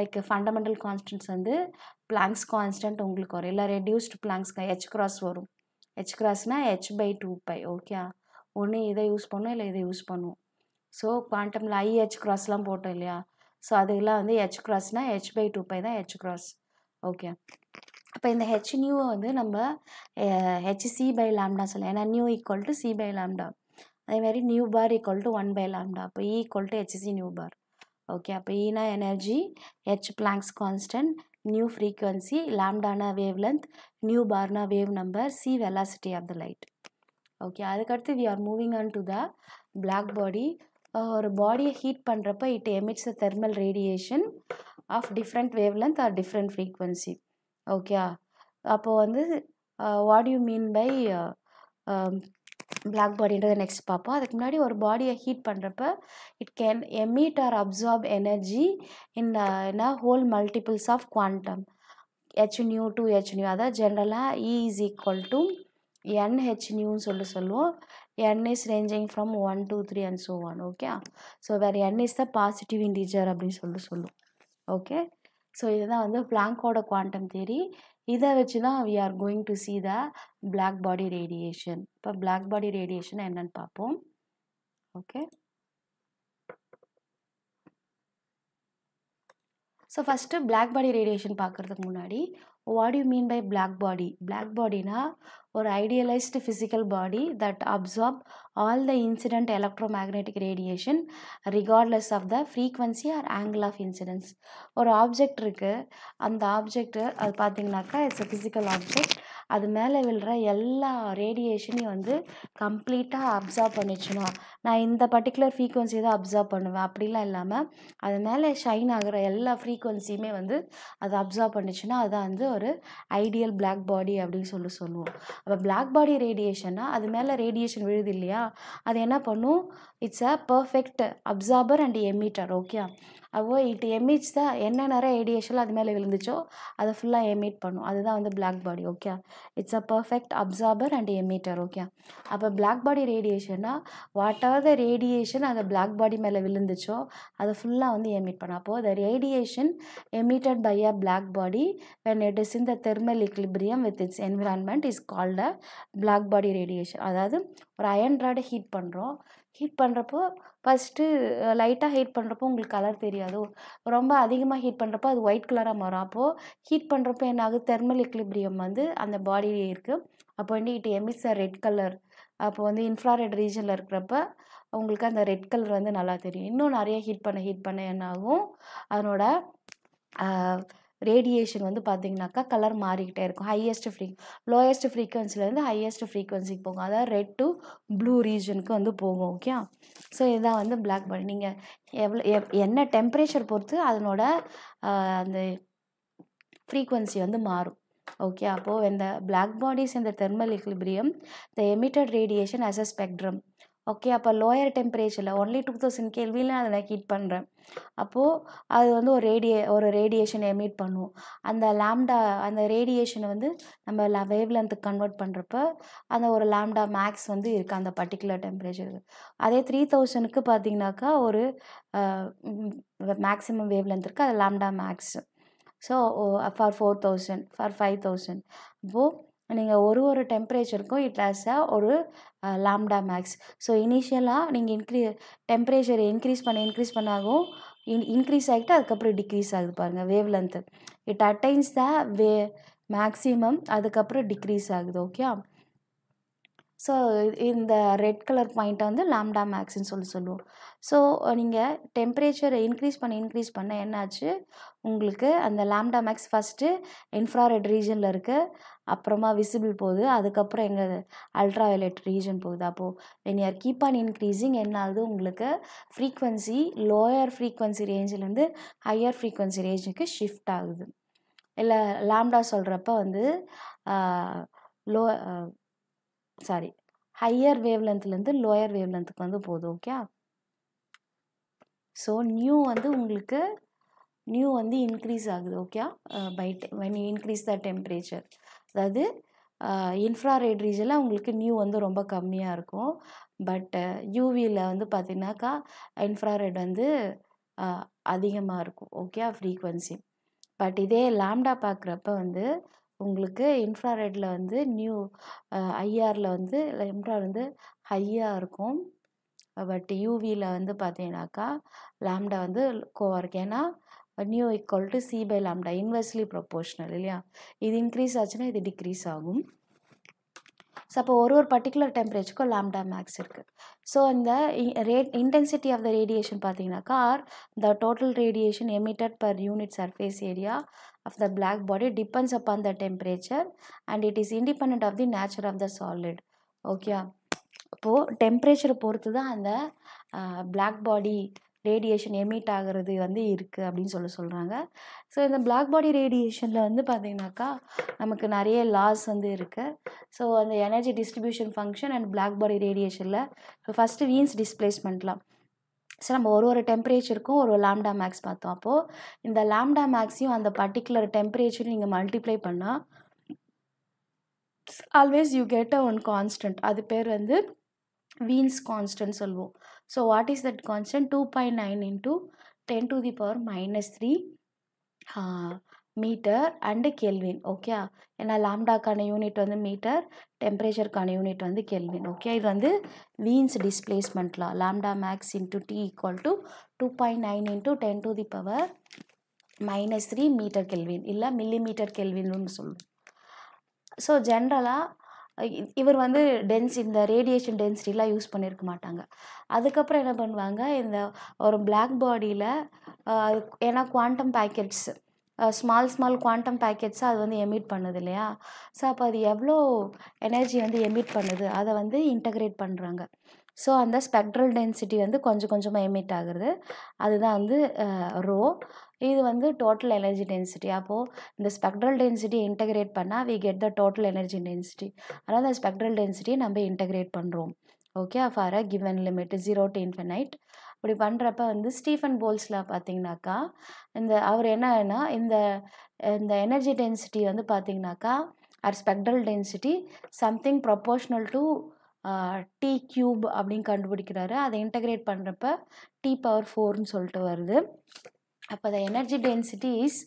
like fundamental constants வந்து பிளாங்க்ஸ் கான்ஸ்டன்ட் உங்களுக்கு வரும் இல்லை ரெடியூஸ்டு பிளாங்க்ஸ் ஹெச் கிராஸ் வரும் ஹெச் கிராஸ்னால் H by two pi okay ஒன்று இதை யூஸ் பண்ணும் இல்லை இதை யூஸ் பண்ணுவோம் ஸோ குவாண்டமில் ஐஹெச் கிராஸ்லாம் போட்டோம் இல்லையா ஸோ அதுக்கெல்லாம் வந்து ஹெச் கிராஸ்னால் ஹெச் பை டூ பை தான் ஹெச் கிராஸ் ஓகே அப்போ இந்த ஹெச் நியூவை வந்து நம்ம ஹெச் சி பை லேம்டா சொல்லலாம் ஏன்னா nu equal to C by lambda அதேமாதிரி nu bar equal to one by lambda அப்போ E equal to HC nu bar okay அப்போ ஈனா energy H Planck's constant nu new frequency wavelength nu பார்னா wave number C velocity of the light okay அதுக்கடுத்து we are moving on to the black body ஒரு பாடியை ஹீட் பண்ணுறப்ப it emits a thermal radiation of different wavelength are different frequency okay அப்போது வந்து what you mean by black பாடின்றதை நெக்ஸ்ட் பார்ப்போம் அதுக்கு முன்னாடி ஒரு பாடியை ஹீட் பண்ணுறப்ப it can emit or absorb energy in என்ன whole multiples of quantum H nu two H nu அதாவது ஜென்ரலாக E is equal to N H நியூன்னு சொல்லி சொல்லுவோம் N is ranging from one two three and so on okay so வேறு N is the positive integer அப்படின்னு சொல்லி சொல்லுவோம் ஓகே ஸோ இதுதான் வந்து பிளாங்கோட குவாண்டம் தேரி இதை வச்சு தான் we are going to see the black body radiation இப்போ பிளாக் பாடி ரேடியேஷன் என்னன்னு பார்ப்போம் okay so first black body radiation பார்க்குறதுக்கு முன்னாடி what you mean by black body black பாடினா ஒரு idealized physical body that absorb all the incident electromagnetic radiation regardless of the frequency or angle of incidence ஒரு ஆப்ஜெக்ட் இருக்குது அந்த ஆப்ஜெக்ட்டு அது பார்த்தீங்கன்னாக்கா இட்ஸ் அ ஃபிசிக்கல் ஆப்ஜெக்ட் அது மேலே விழுற எல்லா ரேடியேஷனையும் வந்து கம்ப்ளீட்டாக அப்சர்வ் பண்ணிச்சுனோம் நான் இந்த பர்டிகுலர் ஃப்ரீக்குவன்சி தான் அப்சர்வ் பண்ணுவேன் அப்படிலாம் இல்லாமல் அது மேலே ஷைன் ஆகிற எல்லா ஃப்ரீக்குவன்சியுமே வந்து அது அப்சர்வ் பண்ணிச்சுன்னா அதுதான் வந்து ஒரு ஐடியல் பிளாக் பாடி அப்படின்னு சொல்லி சொல்லுவோம் அப்போ பிளாக் பாடி ரேடியேஷன்னா அது மேலே ரேடியேஷன் விழுது இல்லையா அது என்ன பண்ணும் it's a perfect absorber and emitter okay அப்போ இட் எமிட்ஸ் தான் என்ன நிறைய ரேடியேஷன் அது மேலே விழுந்துச்சோ அதை ஃபுல்லாக எமிட் பண்ணும் அதுதான் வந்து black body okay it's a perfect absorber and emitter okay அப்போ பிளாக் பாடி ரேடியேஷன்னா வாட் ஆர் த ரேடியேஷன் அந்த பிளாக் பாடி மேலே விழுந்துச்சோ அதை ஃபுல்லாக வந்து எமிட் பண்ணும் அப்போது the radiation emitted by a black body when it is in the thermal equilibrium with its environment is called a black body radiation அதாவது ஒரு அயன் ராடை ஹீட் பண்ணுறோம் ஹீட் பண்ணுறப்போ ஃபஸ்ட்டு லைட்டாக ஹீட் பண்ணுறப்போ உங்களுக்கு கலர் தெரியாது ரொம்ப அதிகமாக ஹீட் பண்ணுறப்போ அது ஒயிட் கலராக மாறும் அப்போது ஹீட் பண்ணுறப்போ என்னாகும் தெர்மல் எக்லிபிரியம் வந்து அந்த பாடியிலே இருக்குது அப்போ வந்து இட் எமிஸ் ரெட் கலர் அப்போ வந்து இன்ஃப்ராரெட் ரீஜனில் இருக்கிறப்ப உங்களுக்கு அந்த ரெட் கலர் வந்து நல்லா தெரியும் இன்னும் நிறைய ஹீட் பண்ண ஹீட் பண்ண என்னாகும் அதனோட ரேடியேஷன் வந்து பார்த்தீங்கன்னாக்கா கலர் மாறிக்கிட்டே இருக்கும் ஹையஸ்ட் ஃப்ரீ லோயஸ்ட் ஃப்ரீக்வன்சிலேருந்து ஹையஸ்ட் ஃப்ரீக்வன்சிக்கு போகும் அதாவது ரெட் டு ப்ளூ ரீஜனுக்கு வந்து போகும் ஓகே ஸோ இதுதான் வந்து பிளாக் பாடி நீங்கள் எவ்வளோ என்ன டெம்பரேச்சர் பொறுத்து அதனோட அந்த ஃப்ரீக்வன்சி வந்து மாறும் ஓகே அப்போது இந்த பிளாக் பாடிஸ் இந்த thermal equilibrium the emitted radiation as a spectrum okay அப்போ லோயர் டெம்பரேச்சரில் ஒன்லி டூ தௌசண்ட் கேள்வியில் அதை நான் ஹீட் பண்ணுறேன் அப்போது அது வந்து ஒரு ரேடியே ஒரு ரேடியேஷனை எமிட் பண்ணுவோம் அந்த லேம்டா அந்த ரேடியேஷனை வந்து நம்ம வேவ் லென்த்துக்கு கன்வெர்ட் பண்ணுறப்ப அந்த ஒரு லேம்டா மேக்ஸ் வந்து இருக்குது அந்த பர்டிகுலர் டெம்பரேச்சருக்கு அதே த்ரீ தௌசண்ட்க்கு பார்த்தீங்கனாக்கா ஒரு மேக்ஸிமம் வேவ் லென்த் இருக்குது அது lambda max so for four thousand for five thousand அப்போது நீங்கள் ஒரு ஒரு டெம்ப்ரேச்சருக்கும் இட் ஆஸ் அ ஒரு லாம்டா மேக்ஸ் ஸோ இனிஷியலாக நீங்கள் இன்க்ரீ டெம்ப்ரேச்சர் இன்க்ரீஸ் பண்ண இன்க்ரீஸ் பண்ணாகும் இன் இன்க்ரீஸ் ஆகிட்டு அதுக்கப்புறம் டிக்ரீஸ் ஆகுது பாருங்கள் wavelength it attains the way maximum அதுக்கப்புறம் டிக்ரீஸ் ஆகுது ஓகே ஸோ இந்த ரெட் கலர் பாயிண்ட்டை வந்து லாம்டா மேக்ஸ்ன்னு சொல்லி சொல்லுவோம் ஸோ நீங்கள் டெம்பரேச்சர் இன்க்ரீஸ் பண்ண இன்க்ரீஸ் பண்ண என்னாச்சு உங்களுக்கு அந்த லாம்டா மேக்ஸ் ஃபஸ்ட்டு இன்ஃப்ராரெட் ரீஜனில் இருக்குது அப்புறமா விசிபிள் போகுது அதுக்கப்புறம் எங்கள் அல்ட்ரா வயலட் ரீஜன் போகுது அப்போது when are keep on increasing என்ன ஆகுது உங்களுக்கு ஃப்ரீக்வன்சி லோயர் ஃப்ரீக்வன்சி ரேஞ்சிலேருந்து ஹையர் ஃப்ரீக்வன்சி ரேஞ்சுக்கு ஷிஃப்ட் ஆகுது இல்லை லாம்டா சொல்கிறப்ப வந்து லோ சாரி ஹையர் வேவ் லென்த்லேருந்து லோயர் வேவ் லென்த்துக்கு வந்து போதும் ஓகே ஸோ நியூ வந்து உங்களுக்கு நியூ வந்து இன்க்ரீஸ் ஆகுது okay by when increase the temperature அதாவது இன்ஃப்ராரெட் ரீஜனில் உங்களுக்கு நியூ வந்து ரொம்ப கம்மியாக இருக்கும் பட் யூவியில் வந்து பார்த்தீங்கன்னாக்கா இன்ஃப்ராரெட் வந்து அதிகமாக இருக்கும் ஓகே ஃப்ரீக்வன்சி பட் இதே லேம்டா பார்க்குறப்ப வந்து உங்களுக்கு இன்ஃப்ராரெட்டில் வந்து நியூ ஐஆரில் வந்து இன்ஃப்ரா வந்து ஹையாக இருக்கும் பட் யூவியில் வந்து பார்த்தீங்கன்னாக்கா லேம்டா வந்து கோவாக இருக்கும் ஏன்னா nu equal to C by lambda inversely proportional இல்லையா இது இன்க்ரீஸ் ஆச்சுன்னா இது டிக்ரீஸ் ஆகும் ஸோ அப்போ ஒரு ஒரு பர்டிகுலர் டெம்பரேச்சருக்கும் லேம்டா மேக்ஸ் இருக்குது ஸோ இந்த rate intensity of the radiation பார்த்தீங்கன்னாக்கா or the total radiation emitted per unit surface area of the black body depends upon the temperature and it is independent of the nature of the solid ஓகேயா இப்போது டெம்ப்ரேச்சரை பொறுத்து தான் அந்த பிளாக் பாடி ரேடியேஷன் எமிட் ஆகிறது வந்து இருக்குது அப்படின்னு சொல்ல சொல்கிறாங்க ஸோ இந்த பிளாக் பாடி ரேடியேஷனில் வந்து பார்த்திங்கனாக்கா நமக்கு நிறைய லாஸ் வந்து இருக்குது ஸோ அந்த energy distribution function and black body ரேடியேஷனில் இப்போ ஃபஸ்ட்டு வீன்ஸ் டிஸ்பிளேஸ்மெண்ட்லாம் ஸோ நம்ம ஒரு ஒரு டெம்பரேச்சருக்கும் ஒரு லாம்டா மேக்ஸ் பார்த்தோம் அப்போது இந்த லாம்டா மேக்ஸையும் அந்த பர்டிகுலர் டெம்பரேச்சரும் நீங்கள் மல்டிப்ளை பண்ணால் always you get a one constant அது பேர் வந்து வீன்ஸ் கான்ஸ்டன்ட் சொல்லுவோம் so what is that constant two point nine into ten to the power minus three metre and kelvin okay ஏன்னா லாம்டாக்கான யூனிட் வந்து மீட்டர் டெம்பரேச்சருக்கான யூனிட் வந்து கெல்வின் ஓகே இது வந்து வீன்ஸ் டிஸ்பிளேஸ்மெண்ட்லாம் lambda max into T equal to two point nine into ten to the power minus three metre kelvin இல்லை மில்லி மீட்டர் கெல்வின்னு சொல்லுவோம் ஸோ ஜென்ரலாக இவர் வந்து டென்ஸ் இந்த ரேடியேஷன் டென்சிட்டிலாம் யூஸ் பண்ணியிருக்க மாட்டாங்க அதுக்கப்புறம் என்ன பண்ணுவாங்க இந்த ஒரு பிளாக் பாடியில் ஏன்னா quantum packets small small quantum பேக்கெட்ஸாக அது வந்து எமிட் பண்ணுது இல்லையா ஸோ அப்போ அது எவ்வளோ எனர்ஜி வந்து எமிட் பண்ணுது அதை வந்து இன்டகிரேட் பண்ணுறாங்க ஸோ அந்த ஸ்பெக்ட்ரல் டென்சிட்டி வந்து கொஞ்சம் கொஞ்சமாக எமிட் ஆகுறது அதுதான் வந்து ரோ இது வந்து டோட்டல் எனர்ஜி டென்சிட்டி அப்போது இந்த ஸ்பெக்ட்ரல் டென்சிட்டி இன்டகிரேட் பண்ணால் we get the total energy density அதனால் அந்த ஸ்பெக்ட்ரல் டென்சிட்டியை நம்ம இன்டகிரேட் பண்ணுறோம் okay for a given limit zero to infinite அப்படி பண்ணுறப்ப வந்து ஸ்டீஃபன் போல்ஸில் பார்த்தீங்கன்னாக்கா இந்த அவர் என்னன்னா இந்த இந்த எனர்ஜி டென்சிட்டி வந்து பார்த்தீங்கனாக்கா or spectral density something proportional to T cube அப்படின்னு கண்டுபிடிக்கிறாரு அதை இன்டகிரேட் பண்ணுறப்ப டி பவர் ஃபோர்னு சொல்லிட்டு வருது அப்போ the energy density is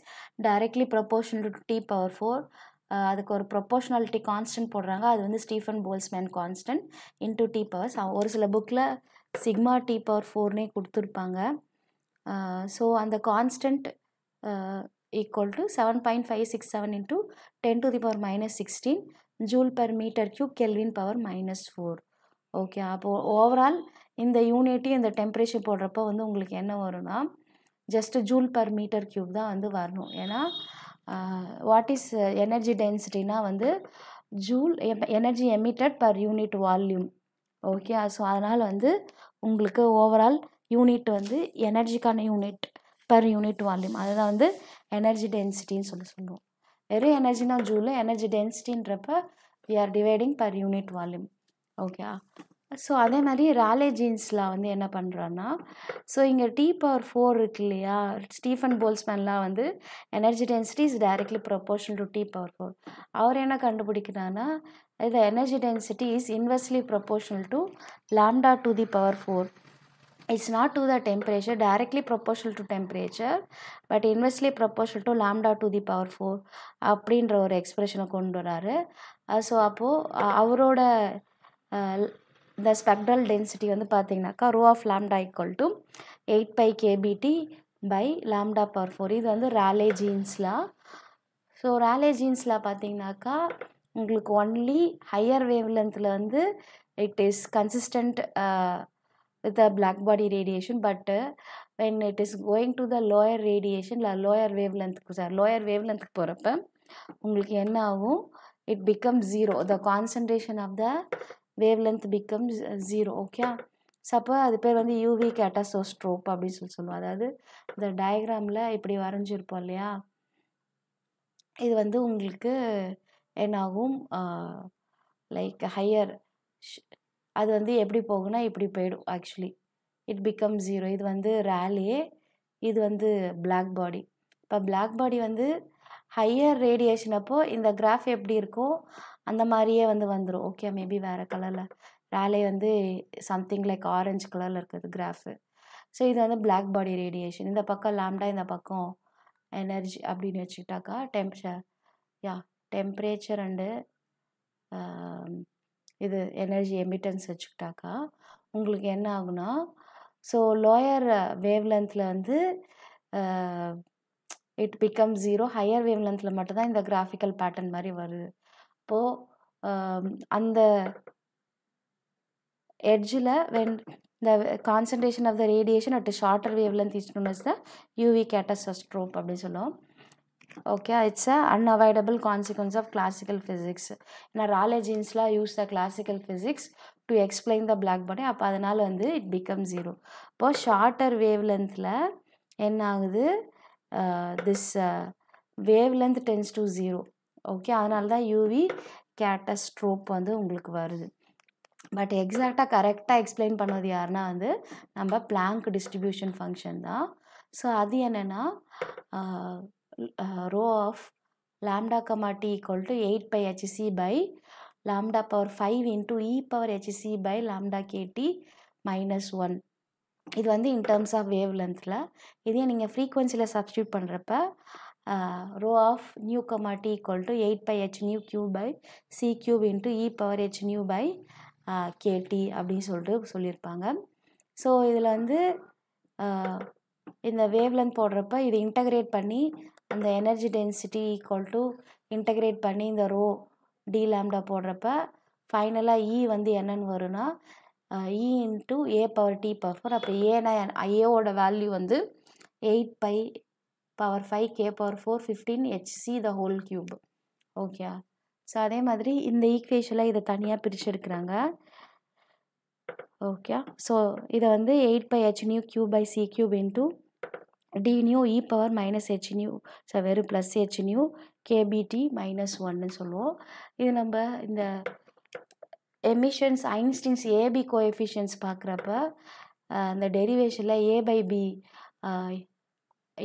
directly proportional to T power four அதுக்கு ஒரு ப்ரொப்போர்ஷனாலிட்டி கான்ஸ்டன்ட் போடுறாங்க அது வந்து Stefan Boltzmann constant into T powers ஒரு சில புக்கில் சிக்மா டி பவர் ஃபோர்னே கொடுத்துருப்பாங்க ஸோ அந்த constant equal to seven point five six seven into ten to the power minus sixteen joule per metre cube kelvin power minus four okay அப்போது ஓவரால் இந்த யூனிட்டி இந்த டெம்பரேச்சர் போடுறப்போ வந்து உங்களுக்கு என்ன வரும்னா just joule per metre cube தான் வந்து வரணும் ஏன்னா வாட் இஸ் எனர்ஜி டென்சிட்டினா வந்து joule energy emitted per unit volume okay so அதனால் வந்து உங்களுக்கு ஓவரால் யூனிட் வந்து எனர்ஜிக்கான யூனிட் பர் யூனிட் வால்யூம் அதுதான் வந்து எனர்ஜி டென்சிட்டின்னு சொல்லி சொல்லுவோம் வெறும் எனர்ஜினா ஜூலு எனர்ஜி டென்சிட்டின்றப்ப we are dividing per unit volume okay so அதே மாதிரி ராலே ஜீன்ஸில் வந்து என்ன பண்ணுறான்னா ஸோ இங்கே டி பவர் ஃபோர் இருக்கு இல்லையா ஸ்டீஃபன் போல்ஸ்மேன்லாம் வந்து energy density is directly proportion to T power four அவர் என்ன கண்டுபிடிக்கிறான்னா இது energy density is inversely proportional to lambda to the power four it's not to the temperature directly proportional to temperature but inversely proportional to lambda to the power four அப்படின்ற ஒரு எக்ஸ்பிரஷனை கொண்டு வராரு ஸோ அப்போது அவரோட இந்த ஸ்பெக்ட்ரல் டென்சிட்டி வந்து பார்த்தீங்கனாக்கா rho of lambda equal to eight pi KBD by lambda power four இது வந்து ரேலே ஜீன்ஸ்லாம் ஸோ ரேலே ஜீன்ஸில் பார்த்தீங்கன்னாக்கா உங்களுக்கு ஒன்லி ஹையர் வேவ் லென்த்தில் வந்து it is consistent with a black body radiation but when it is going to the lower radiation இல்லை லோயர் வேவ் லென்த்துக்கு சார் லோயர் வேவ் லென்த்துக்கு போகிறப்ப உங்களுக்கு என்ன ஆகும் it become zero the concentration of the wavelength become zero okay அப்போ அது பேர் வந்து யூவி கேட்டாசோஸ்ட்ரோப் அப்படின்னு சொல்லி சொல்லுவோம் அதாவது இந்த டயக்ராமில் இப்படி வரைஞ்சிருப்போம் இல்லையா இது வந்து உங்களுக்கு என்னாகும் லைக் ஹையர் அது வந்து எப்படி போகுன்னா இப்படி போயிடும் ஆக்சுவலி இட் பிகம் ஜீரோ இது வந்து ரேலே இது வந்து பிளாக் பாடி இப்போ பிளாக் பாடி வந்து ஹையர் ரேடியேஷன் அப்போ இந்த கிராஃப் எப்படி இருக்கோ அந்த மாதிரியே வந்து வந்துடும் ஓகே மேபி வேறு கலரில் ரேலே வந்து சம்திங் லைக் ஆரஞ்சு கலரில் இருக்குது கிராஃபு ஸோ இது வந்து பிளாக் பாடி ரேடியேஷன் இந்த பக்கம் லேம்டா இந்த பக்கம் எனர்ஜி அப்படின்னு வச்சுக்கிட்டாக்கா டெம்பரேச்சர் யா டெம்பரேச்சர் அண்டு இது எனர்ஜி எமிட்டன்ஸ் வச்சுக்கிட்டாக்கா உங்களுக்கு என்ன ஆகுனா ஸோ லோயர் வேவ்லென்த்தில் வந்து uh, it become zero higher வேவ் லென்த்தில் மட்டும்தான் இந்த கிராஃபிக்கல் பேட்டர்ன் மாதிரி வருது இப்போது அந்த எட்ஜில் when the concentration of the radiation at shorter wavelength is as the UV catastrophe அப்படின்னு சொல்லுவோம் okay it's a unavoidable consequence of classical physics ஏன்னா ராலே ஜீன்ஸ்லாம் use the classical physics to explain the black body அப்போ அதனால் வந்து இட் பிகம் ஜீரோ இப்போது ஷார்ட்டர் வேவ் லென்த்தில் என்ன ஆகுது this wavelength tends to zero okay அதனால தான் யூவி கேட்டஸ்ட்ரோப் வந்து உங்களுக்கு வருது பட் எக்ஸாக்டாக கரெக்டாக எக்ஸ்பிளைன் பண்ணது யாருன்னா வந்து நம்ம பிளாங்க் டிஸ்ட்ரிபியூஷன் ஃபங்க்ஷன் தான் ஸோ அது என்னென்னா rho of lambda comma T T equal to eight pi H C by lambda power five into e power H C by lambda K T minus one இது வந்து இன் டேர்ம்ஸ் ஆஃப் வேவ் லென்த்தில் இதே நீங்கள் ஃப்ரீக்வன்சியில் சப்ஸ்டியூட் பண்ணுறப்ப rho of nu comma T equal to eight pi H nu cube by C cube into e power H nu by K T அப்படின்னு சொல்லிட்டு சொல்லியிருப்பாங்க ஸோ இதில் வந்து இந்த வேவ் லென்த் போடுறப்ப இது இன்டகிரேட் பண்ணி அந்த energy density equal to integrate பண்ணி இந்த ரோ டி லேம்டா போடுறப்ப ஃபைனலாக இ e வந்து என்னென்னு வரும்னா E into A power T power four அப்போ ஏன்னா ஐஏவோட வேல்யூ வந்து eight pi power five K power four fifteen H C the whole cube okay so அதே மாதிரி இந்த ஈக்குவேஷனில் இதை தனியாக பிரித்து எடுக்கிறாங்க ஓகே ஸோ இதை வந்து eight pi H nu cube by C cube into D nu e power minus H nu so வெறும் plus H nu K B T minus ஒன்னு சொல்லுவோம் இது நம்ம இந்த எமிஷன்ஸ் ஐன்ஸ்டின்ஸ் ஏபி கோஎஃபிஷியன்ஸ் பார்க்குறப்ப அந்த டெரிவேஷனில் A by B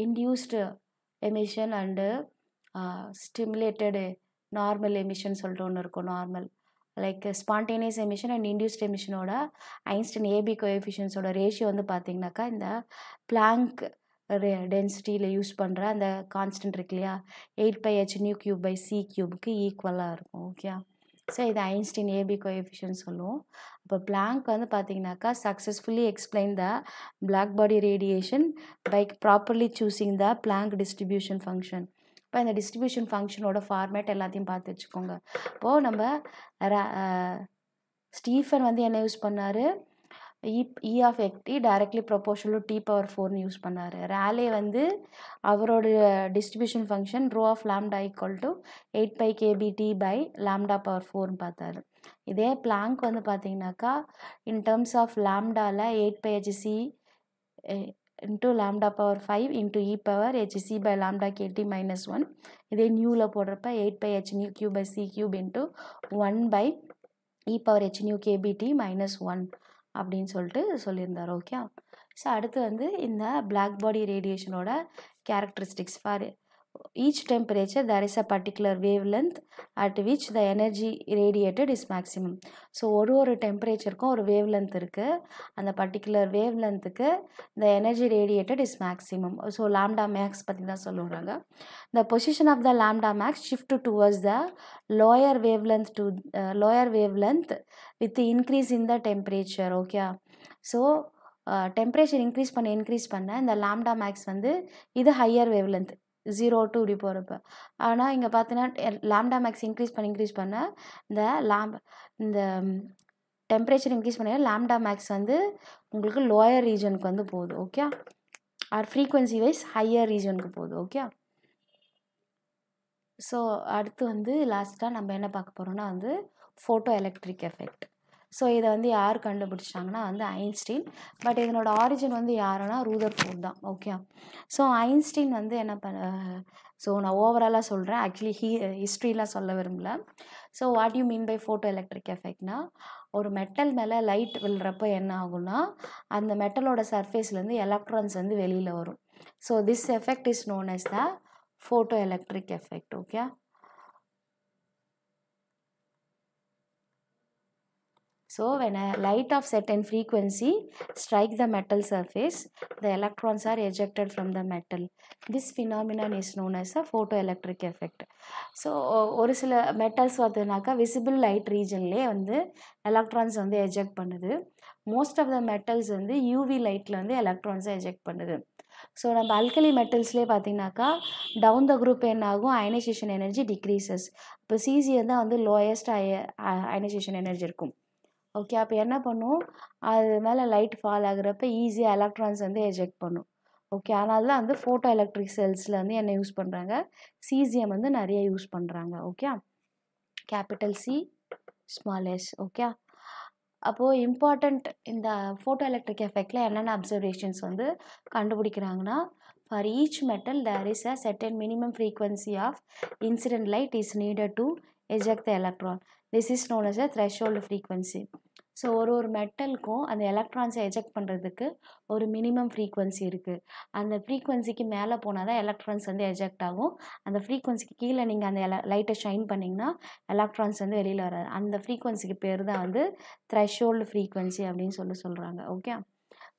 induced emission and stimulated normal emission சொல்லிட்டு ஒன்று இருக்கும் normal like spontaneous emission and induced எமிஷனோட ஐன்ஸ்டின் ஏபி கோஎஃபிஷியன்ஸோட ரேஷியோ வந்து பார்த்திங்கனாக்கா இந்த பிளாங்க் டென்சிட்டியில் யூஸ் பண்ணுற அந்த கான்ஸ்டன்ட் இருக்கு இல்லையா eight pi H nu cube by C கியூப்க்கு ஈக்குவலாக இருக்கும் ஓகே ஸோ இது ஐன்ஸ்டீன் ஏபி கோஎஃபிஷியன் சொல்லுவோம் அப்போ பிளாங்க் வந்து பார்த்தீங்கன்னாக்கா successfully explain the black body radiation by properly choosing the Planck distribution function இப்போ இந்த டிஸ்ட்ரிபியூஷன் ஃபங்க்ஷனோட ஃபார்மேட் எல்லாத்தையும் பார்த்து வச்சுக்கோங்க இப்போது நம்ம ஸ்டீஃபன் வந்து என்ன யூஸ் பண்ணார் இ இ ஆஃப் எக்டி டைரக்ட்லி ப்ரொபோஷனல் டி பவர் ஃபோர்னு யூஸ் பண்ணார் ரேலே வந்து அவரோட distribution function rho of lambda equal to eight pi KBD by lambda power ஃபோர்னு பார்த்தாரு இதே பிளாங்க் வந்து பார்த்தீங்கன்னாக்கா இன் டேர்ம்ஸ் ஆஃப் லேம்டாவில் eight pi H C into lambda power five into e power H C by lambda K T minus one இதே நியூவில் போடுறப்ப eight pi H nu cube by C cube into one by e power H nu K B T minus one அப்படின்னு சொல்லிட்டு சொல்லியிருந்தார் ஓகே ஸோ அடுத்து வந்து இந்த பிளாக் பாடி ரேடியேஷனோட characteristics for each temperature there is a particular wavelength at which the energy irradiated is maximum so ஒரு ஒரு டெம்பரேச்சருக்கும் ஒரு வேவ் லென்த் இருக்குது அந்த பர்டிகுலர் வேவ் லென்த்துக்கு the energy radiated is maximum so lambda max பற்றி தான் சொல்லுறாங்க the position of the lambda max shift towards the lower wavelength to lower wavelength with increase in the temperature okay so temperature increase பண்ண இன்க்ரீஸ் பண்ண இந்த லாம்டா மேக்ஸ் வந்து இது higher wavelength zero two இப்படி போகிறப்ப ஆனால் இங்கே பார்த்தீங்கன்னா லேம்டா மேக்ஸ் இன்க்ரீஸ் பண்ணி இன்க்ரீஸ் பண்ண இந்த லேம் இந்த டெம்பரேச்சர் இன்க்ரீஸ் பண்ண லேம்டா மேக்ஸ் வந்து உங்களுக்கு லோயர் ரீஜனுக்கு வந்து போகுது okay or frequency wise higher ரீஜனுக்கு போகுது ஓகே ஸோ அடுத்து வந்து லாஸ்ட்டாக நம்ம என்ன பார்க்க போகிறோம்னா வந்து ஃபோட்டோ எலக்ட்ரிக் எஃபெக்ட் ஸோ இதை வந்து யார் கண்டுபிடிச்சிட்டாங்கன்னா வந்து ஐன்ஸ்டீன் பட் இதனோட ஆரிஜின் வந்து யாருன்னா ரூதர் ஃபோர்ட் தான் ஓகே ஸோ ஐன்ஸ்டீன் வந்து என்ன பண்ண ஸோ நான் ஓவராலாக சொல்கிறேன் ஆக்சுவலி ஹீ ஹிஸ்ட்ரிலாம் சொல்ல விரும்பல so what you mean by photoelectric எஃபெக்ட்னா ஒரு மெட்டல் மேலே லைட் விழுறப்போ என்ன ஆகும்னா அந்த மெட்டலோட சர்ஃபேஸ்லேருந்து எலக்ட்ரான்ஸ் வந்து வெளியில் வரும் so this effect is known as the photo electric effect okay so So light of set and certain strike the metal surface the electrons are ejected from the metal this This is known known a photo electric effect so ஒரு சில மெட்டல்ஸ் பார்த்தோன்னாக்கா விசிபிள் லைட் ரீஜன்லேயே வந்து எலக்ட்ரான்ஸ் வந்து எஜெக்ட் பண்ணுது மோஸ்ட் ஆஃப் த மெட்டல்ஸ் வந்து யூவி லைட்டில் வந்து எலக்ட்ரான்ஸை எஜெக்ட் பண்ணுது ஸோ நம்ம அல்கலி மெட்டல்ஸ்லேயே பார்த்தீங்கன்னாக்கா டவுன் த குரூப் என்ன ஆகும் அயனைசேஷன் எனர்ஜி டிக்ரீசஸ் இப்போ சிசியை தான் வந்து லோயஸ்ட் அய அயனைசேஷன் எனர்ஜி இருக்கும் ஓகே அப்போ என்ன பண்ணும் அது மேலே லைட் ஃபால் ஆகுறப்ப ஈஸியாக எலக்ட்ரான்ஸ் வந்து எஜெக்ட் பண்ணும் ஓகே அதனால தான் வந்து ஃபோட்டோ எலக்ட்ரிக் செல்ஸில் வந்து என்ன யூஸ் பண்ணுறாங்க சிசிஎம் வந்து நிறைய யூஸ் பண்ணுறாங்க okay capital C small S okay அப்போது இம்பார்ட்டண்ட் இந்த ஃபோட்டோ எலக்ட்ரிக் எஃபெக்டில் என்னென்ன அப்சர்வேஷன்ஸ் வந்து கண்டுபிடிக்கிறாங்கன்னா for each metal there is a certain minimum frequency of incident light is needed to eject the electron this is known as a hold frequency so ஒரு ஒரு மெட்டலுக்கும் அந்த எலக்ட்ரான்ஸை எஜெக்ட் பண்ணுறதுக்கு ஒரு மினிமம் ஃப்ரீக்குவன்சி இருக்குது அந்த ஃப்ரீக்குவன்சிக்கு மேலே போனால் தான் எலக்ட்ரான்ஸ் வந்து எஜெக்ட் ஆகும் அந்த ஃப்ரீக்குவன்சிக்கு கீழே நீங்கள் அந்த எல லைட்டை ஷைன் பண்ணிங்கன்னா எலக்ட்ரான்ஸ் வந்து வெளியில் வராது அந்த ஃப்ரீக்குவன்சிக்கு பேர் தான் வந்து த்ரெஷோல்டு ஃப்ரீக்குவன்சி அப்படின்னு சொல்லி சொல்கிறாங்க ஓகே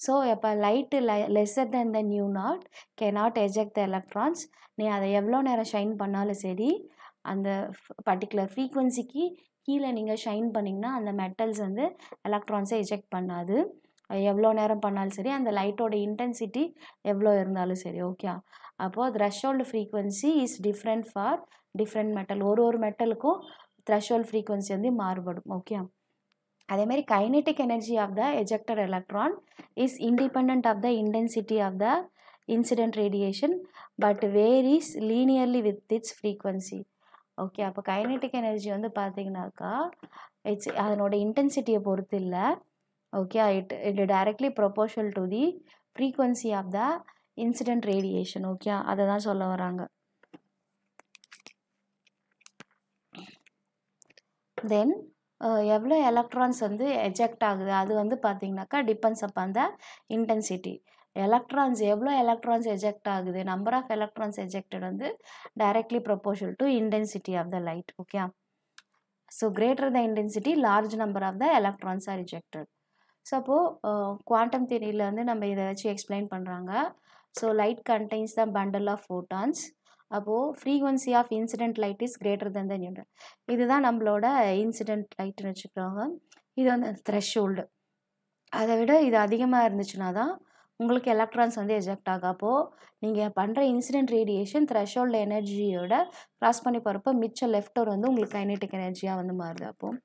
ஸோ இப்போ லைட்டு லை lesser than the nu naught cannot eject the electrons நீ அதை எவ்வளோ நேரம் ஷைன் பண்ணாலும் சரி அந்த பர்டிகுலர் ஃப்ரீக்குவன்சிக்கு கீழே நீங்கள் ஷைன் பண்ணிங்கன்னா அந்த மெட்டல்ஸ் வந்து எலக்ட்ரான்ஸை எஜெக்ட் பண்ணாது எவ்வளோ நேரம் பண்ணாலும் சரி அந்த லைட்டோட இன்டென்சிட்டி எவ்வளோ இருந்தாலும் சரி ஓகே அப்போது threshold frequency is different for different metal ஒரு ஒரு மெட்டலுக்கும் த்ரெஷோல்டு ஃப்ரீக்வன்சி வந்து மாறுபடும் ஓகே அதேமாரி kinetic energy of the ejected electron is independent of the intensity of the incident radiation but varies linearly with its frequency okay அப்போ கைனெட்டிக் எனர்ஜி வந்து பார்த்தீங்கன்னாக்கா இட்ஸ் அதனோட இன்டென்சிட்டியை பொறுத்து இல்லை okay it it directly proportional to the frequency of the incident radiation okay அதை தான் சொல்ல வராங்க தென் எவ்வளோ எலக்ட்ரான்ஸ் வந்து எஜெக்ட் ஆகுது அது வந்து பார்த்தீங்கன்னாக்கா depends upon the intensity electrons எவ்வளோ எலக்ட்ரான்ஸ் எஜெக்ட் ஆகுது நம்பர் ஆஃப் எலக்ட்ரான்ஸ் எஜெக்டட் வந்து directly proportional to intensity of the light okay so greater the intensity large number of the electrons are rejected so அப்போது குவாண்டம் தியரியில் வந்து நம்ம இதை வச்சு எக்ஸ்பிளைன் பண்ணுறாங்க so light contains the bundle of photons அப்போது frequency of incident light is greater than the Newton இதுதான் நம்மளோட இன்சிடென்ட் லைட்னு வச்சுக்கிறாங்க இது வந்து த்ரெஷ் த்ரெஷ்ஹோல்டு அதை விட இது அதிகமாக இருந்துச்சுன்னா தான் உங்களுக்கு எலக்ட்ரான்ஸ் வந்து எஜெக்ட் ஆகாப்போ நீங்கள் பண்ணுற இன்சிடென்ட் ரேடியேஷன் த்ரெஷோல்டு எனர்ஜியோட க்ராஸ் பண்ணி போகிறப்போ மிச்ச லெஃப்ட் ஓவர் வந்து உங்களுக்கு கைனெட்டிக் எனர்ஜியாக வந்து மாறுது அப்போது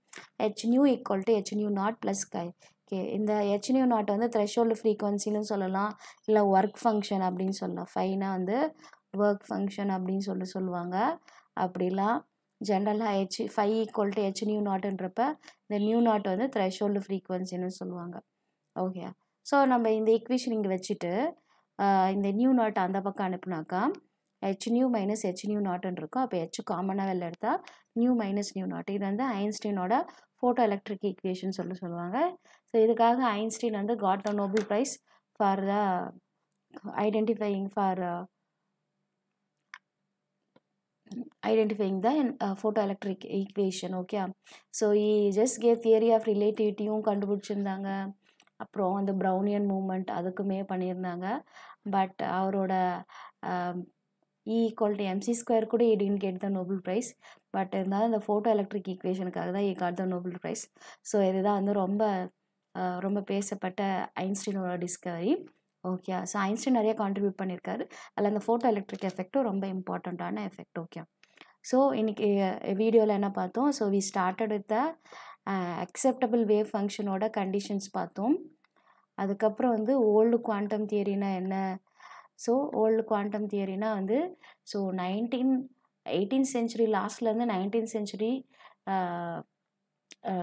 H nu equal to H nu naught plus chi okay இந்த ஹெச் நியூ நாட் வந்து த்ரெஷோல்டு ஃப்ரீக்வன்சின்னு சொல்லலாம் இல்லை ஒர்க் ஃபங்க்ஷன் அப்படின்னு சொல்லலாம் ஃபைனாக வந்து ஒர்க் ஃபங்க்ஷன் அப்படின்னு சொல்லி சொல்லுவாங்க அப்படிலாம் ஜென்ரலாக H five equal to H nu நாட்டுன்றப்ப இந்த நியூ நாட் வந்து த்ரெஷோல்டு ஃப்ரீக்வன்சின்னு சொல்லுவாங்க ஓகே ஸோ நம்ம இந்த ஈக்குவேஷன் இங்கே வச்சுட்டு இந்த நியூ நாட் அந்த பக்கம் அனுப்புனாக்கா H nu minus H nu நாட்டுன்னு இருக்கும் அப்போ ஹெச் காமனாக வெளில எடுத்தால் நியூ மைனஸ் நியூ நாட் இது வந்து ஐன்ஸ்டீனோட ஃபோட்டோ எலக்ட்ரிக் ஈக்குவேஷன் சொல்லி சொல்லுவாங்க ஸோ இதுக்காக ஐன்ஸ்டீன் வந்து got the Nobel prize for the identifying for identifying the photo electric equation okay so he just கே தியரி ஆஃப் ரிலேட்டிவிட்டியும் கண்டுபிடிச்சிருந்தாங்க அப்புறம் அந்த ப்ரௌனியன் மூமெண்ட் அதுக்குமே பண்ணியிருந்தாங்க பட் அவரோட E equal to MC square கூட இடின்னு didn't get the Nobel prize but இருந்தாலும் அந்த ஃபோட்டோ எலக்ட்ரிக் ஈக்குவேஷனுக்காக தான் he got the Nobel prize so இதுதான் வந்து ரொம்ப ரொம்ப பேசப்பட்ட ஐன்ஸ்டீனோட டிஸ்கவரி ஓகே ஸோ ஐன்ஸ்டீன் நிறைய கான்ட்ரிபியூட் பண்ணியிருக்காரு அதில் அந்த ஃபோட்டோ எலக்ட்ரிக் எஃபெக்ட்டும் ரொம்ப இம்பார்ட்டண்ட்டான எஃபெக்ட் ஓகே ஸோ இன்றைக்கி வீடியோவில் என்ன பார்த்தோம் so we started with the acceptable wave ஃபங்க்ஷனோட கண்டிஷன்ஸ் பார்த்தோம் அதுக்கப்புறம் வந்து ஓல்டு குவாண்டம் தியரினா என்ன ஸோ ஓல்டு குவாண்டம் தியரினா வந்து ஸோ நைன்டீன் எயிட்டீன் செஞ்சுரி லாஸ்ட்லேருந்து நைன்டீன் செஞ்சுரி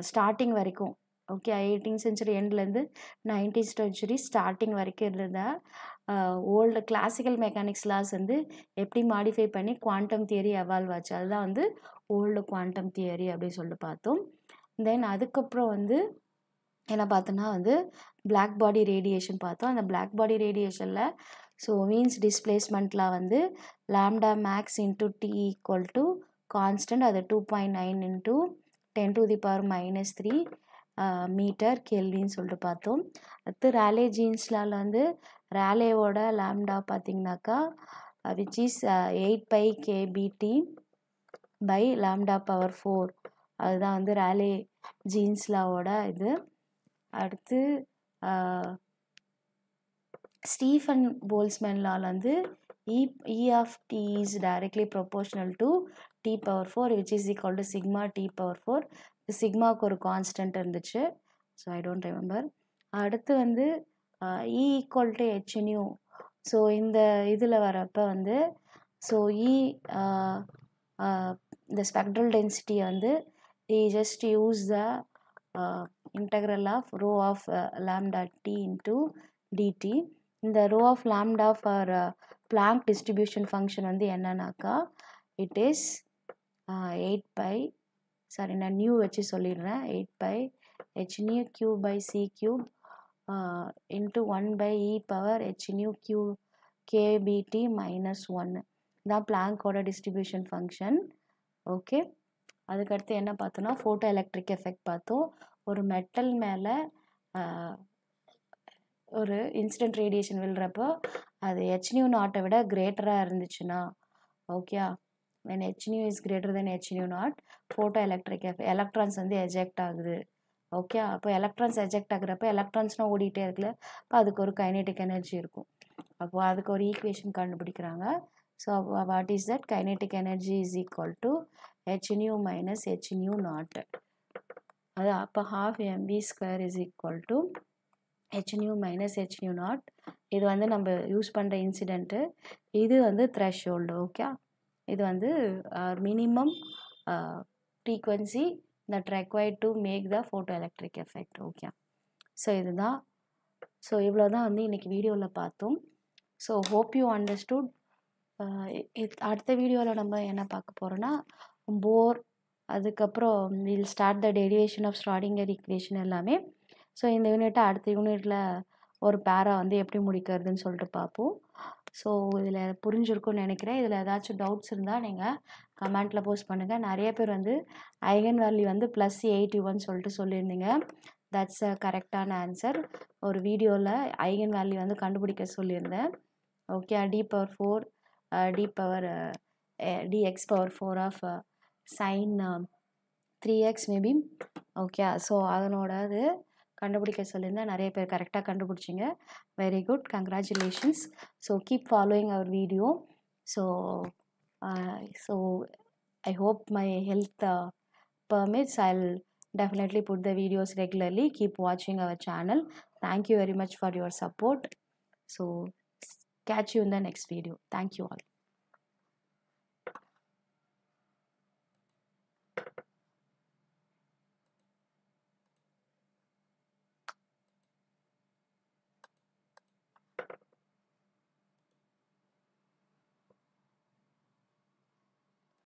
ஸ்டார்டிங் வரைக்கும் ஓகே எயிட்டீன் செஞ்சுரி எண்ட்லேருந்து நைன்டீன் செஞ்சுரி ஸ்டார்டிங் வரைக்கும் இருந்தால் ஓல்டு கிளாசிக்கல் மெக்கானிக்ஸ் லாஸ் வந்து எப்படி மாடிஃபை பண்ணி குவாண்டம் தியரி எவால்வ் ஆச்சு அதுதான் வந்து ஓல்டு குவாண்டம் தியரி அப்படின்னு சொல்லிட்டு பார்த்தோம் தென் அதுக்கப்புறம் வந்து என்ன பார்த்தோன்னா வந்து பிளாக் பாடி ரேடியேஷன் பார்த்தோம் அந்த பிளாக் பாடி ரேடியேஷனில் ஸோ மீன்ஸ் டிஸ்பிளேஸ்மெண்ட்டில் வந்து lambda max into T equal to constant அது two point nine into ten to the power minus three metre கேள்வின்னு சொல்லிட்டு பார்த்தோம் அடுத்து ரேலே ஜீன்ஸ்லால் வந்து ரேலேவோட லேம்டா பார்த்தீங்கன்னாக்கா which is eight pi KBD by lambda power four அதுதான் வந்து ரேலே ஜீன்ஸ்லாவோட இது அடுத்து ஸ்டீஃபன் போல்ஸ்மேன் லால் வந்து E E of T is directly proportional to T power four which is equal to sigma T power four சிக்மாவுக்கு ஒரு கான்ஸ்டன்ட் இருந்துச்சு ஸோ ஐ டோன்ட் ரிமெம்பர் அடுத்து வந்து E equal to H nu so இந்த இதில் வரப்போ வந்து ஸோ இ e, இந்த ஸ்பெக்ட்ரல் டென்சிட்டியை வந்து we just use the uh, integral of rho of uh, lambda t into dt in the rho of lambda for uh, Planck distribution function on the nanaka it is 8 pi sorry in a new which is 8 pi h nu cube by c cube into 1 by e power h nu q k bt minus 1 the Planck order distribution function okay அதுக்கடுத்து என்ன பார்த்தோன்னா ஃபோட்டோ எலக்ட்ரிக் எஃபெக்ட் பார்த்தோம் ஒரு மெட்டல் மேலே ஒரு இன்சிடென்ட் ரேடியேஷன் விழுறப்போ அது ஹெச்னியூ நாட்டை விட கிரேட்டராக இருந்துச்சுன்னா ஓகேயா then H nu is greater than H nu naught photo electric effect electrons வந்து எஜெக்ட் ஆகுது ஓகே அப்போ எலக்ட்ரான்ஸ் எஜெக்ட் ஆகுறப்ப எலக்ட்ரான்ஸ்னால் ஓடிட்டே இருக்குல்ல அப்போ அதுக்கு ஒரு கைனெட்டிக் எனர்ஜி இருக்கும் அப்போ அதுக்கு ஒரு ஈக்குவேஷன் கண்டுபிடிக்கிறாங்க so what is that kinetic energy is equal to H minus H nu naught அது அப்போ half MV square is equal to H minus H nu naught இது வந்து நம்ம யூஸ் பண்ணுற இன்சிடெண்ட்டு இது வந்து த்ரெஷ் ஹோல்டு ஓகே இது வந்து minimum frequency that required to make the photo electric effect okay so இதுதான் ஸோ இவ்வளோ தான் வந்து இன்றைக்கி வீடியோவில் பார்த்தோம் ஸோ ஹோப் யூ அண்டர்ஸ்டுட் அடுத்த வீடியோவில் நம்ம என்ன பார்க்க போகிறோன்னா போர் அதுக்கப்புறம் will start the derivation of Schrödinger equation எல்லாமே ஸோ இந்த யூனிட்டை அடுத்த யூனிட்டில் ஒரு பேரா வந்து எப்படி முடிக்கிறதுன்னு சொல்லிட்டு பார்ப்போம் ஸோ இதில் புரிஞ்சிருக்கும்னு நினைக்கிறேன் இதில் ஏதாச்சும் டவுட்ஸ் இருந்தால் நீங்கள் கமெண்ட்டில் போஸ்ட் பண்ணுங்கள் நிறைய பேர் வந்து ஐகன் வேல்யூ வந்து ப்ளஸ் எயிட்டி ஒன் சொல்லிட்டு சொல்லியிருந்தீங்க தட்ஸ் அ கரெக்டான ஆன்சர் ஒரு வீடியோவில் ஐகன் வேல்யூ வந்து கண்டுபிடிக்க சொல்லியிருந்தேன் okay T power four T power DX power four of sine three X maybe okay so அதனோட அது கண்டுபிடிக்க சொல்லியிருந்தேன் நிறைய பேர் கரெக்டாக கண்டுபிடிச்சிங்க very good congratulations so keep following our video so so I hope my health permits I'll definitely put the videos regularly keep வாட்சிங் our channel thank you very much for your support so catch you in the next video thank you all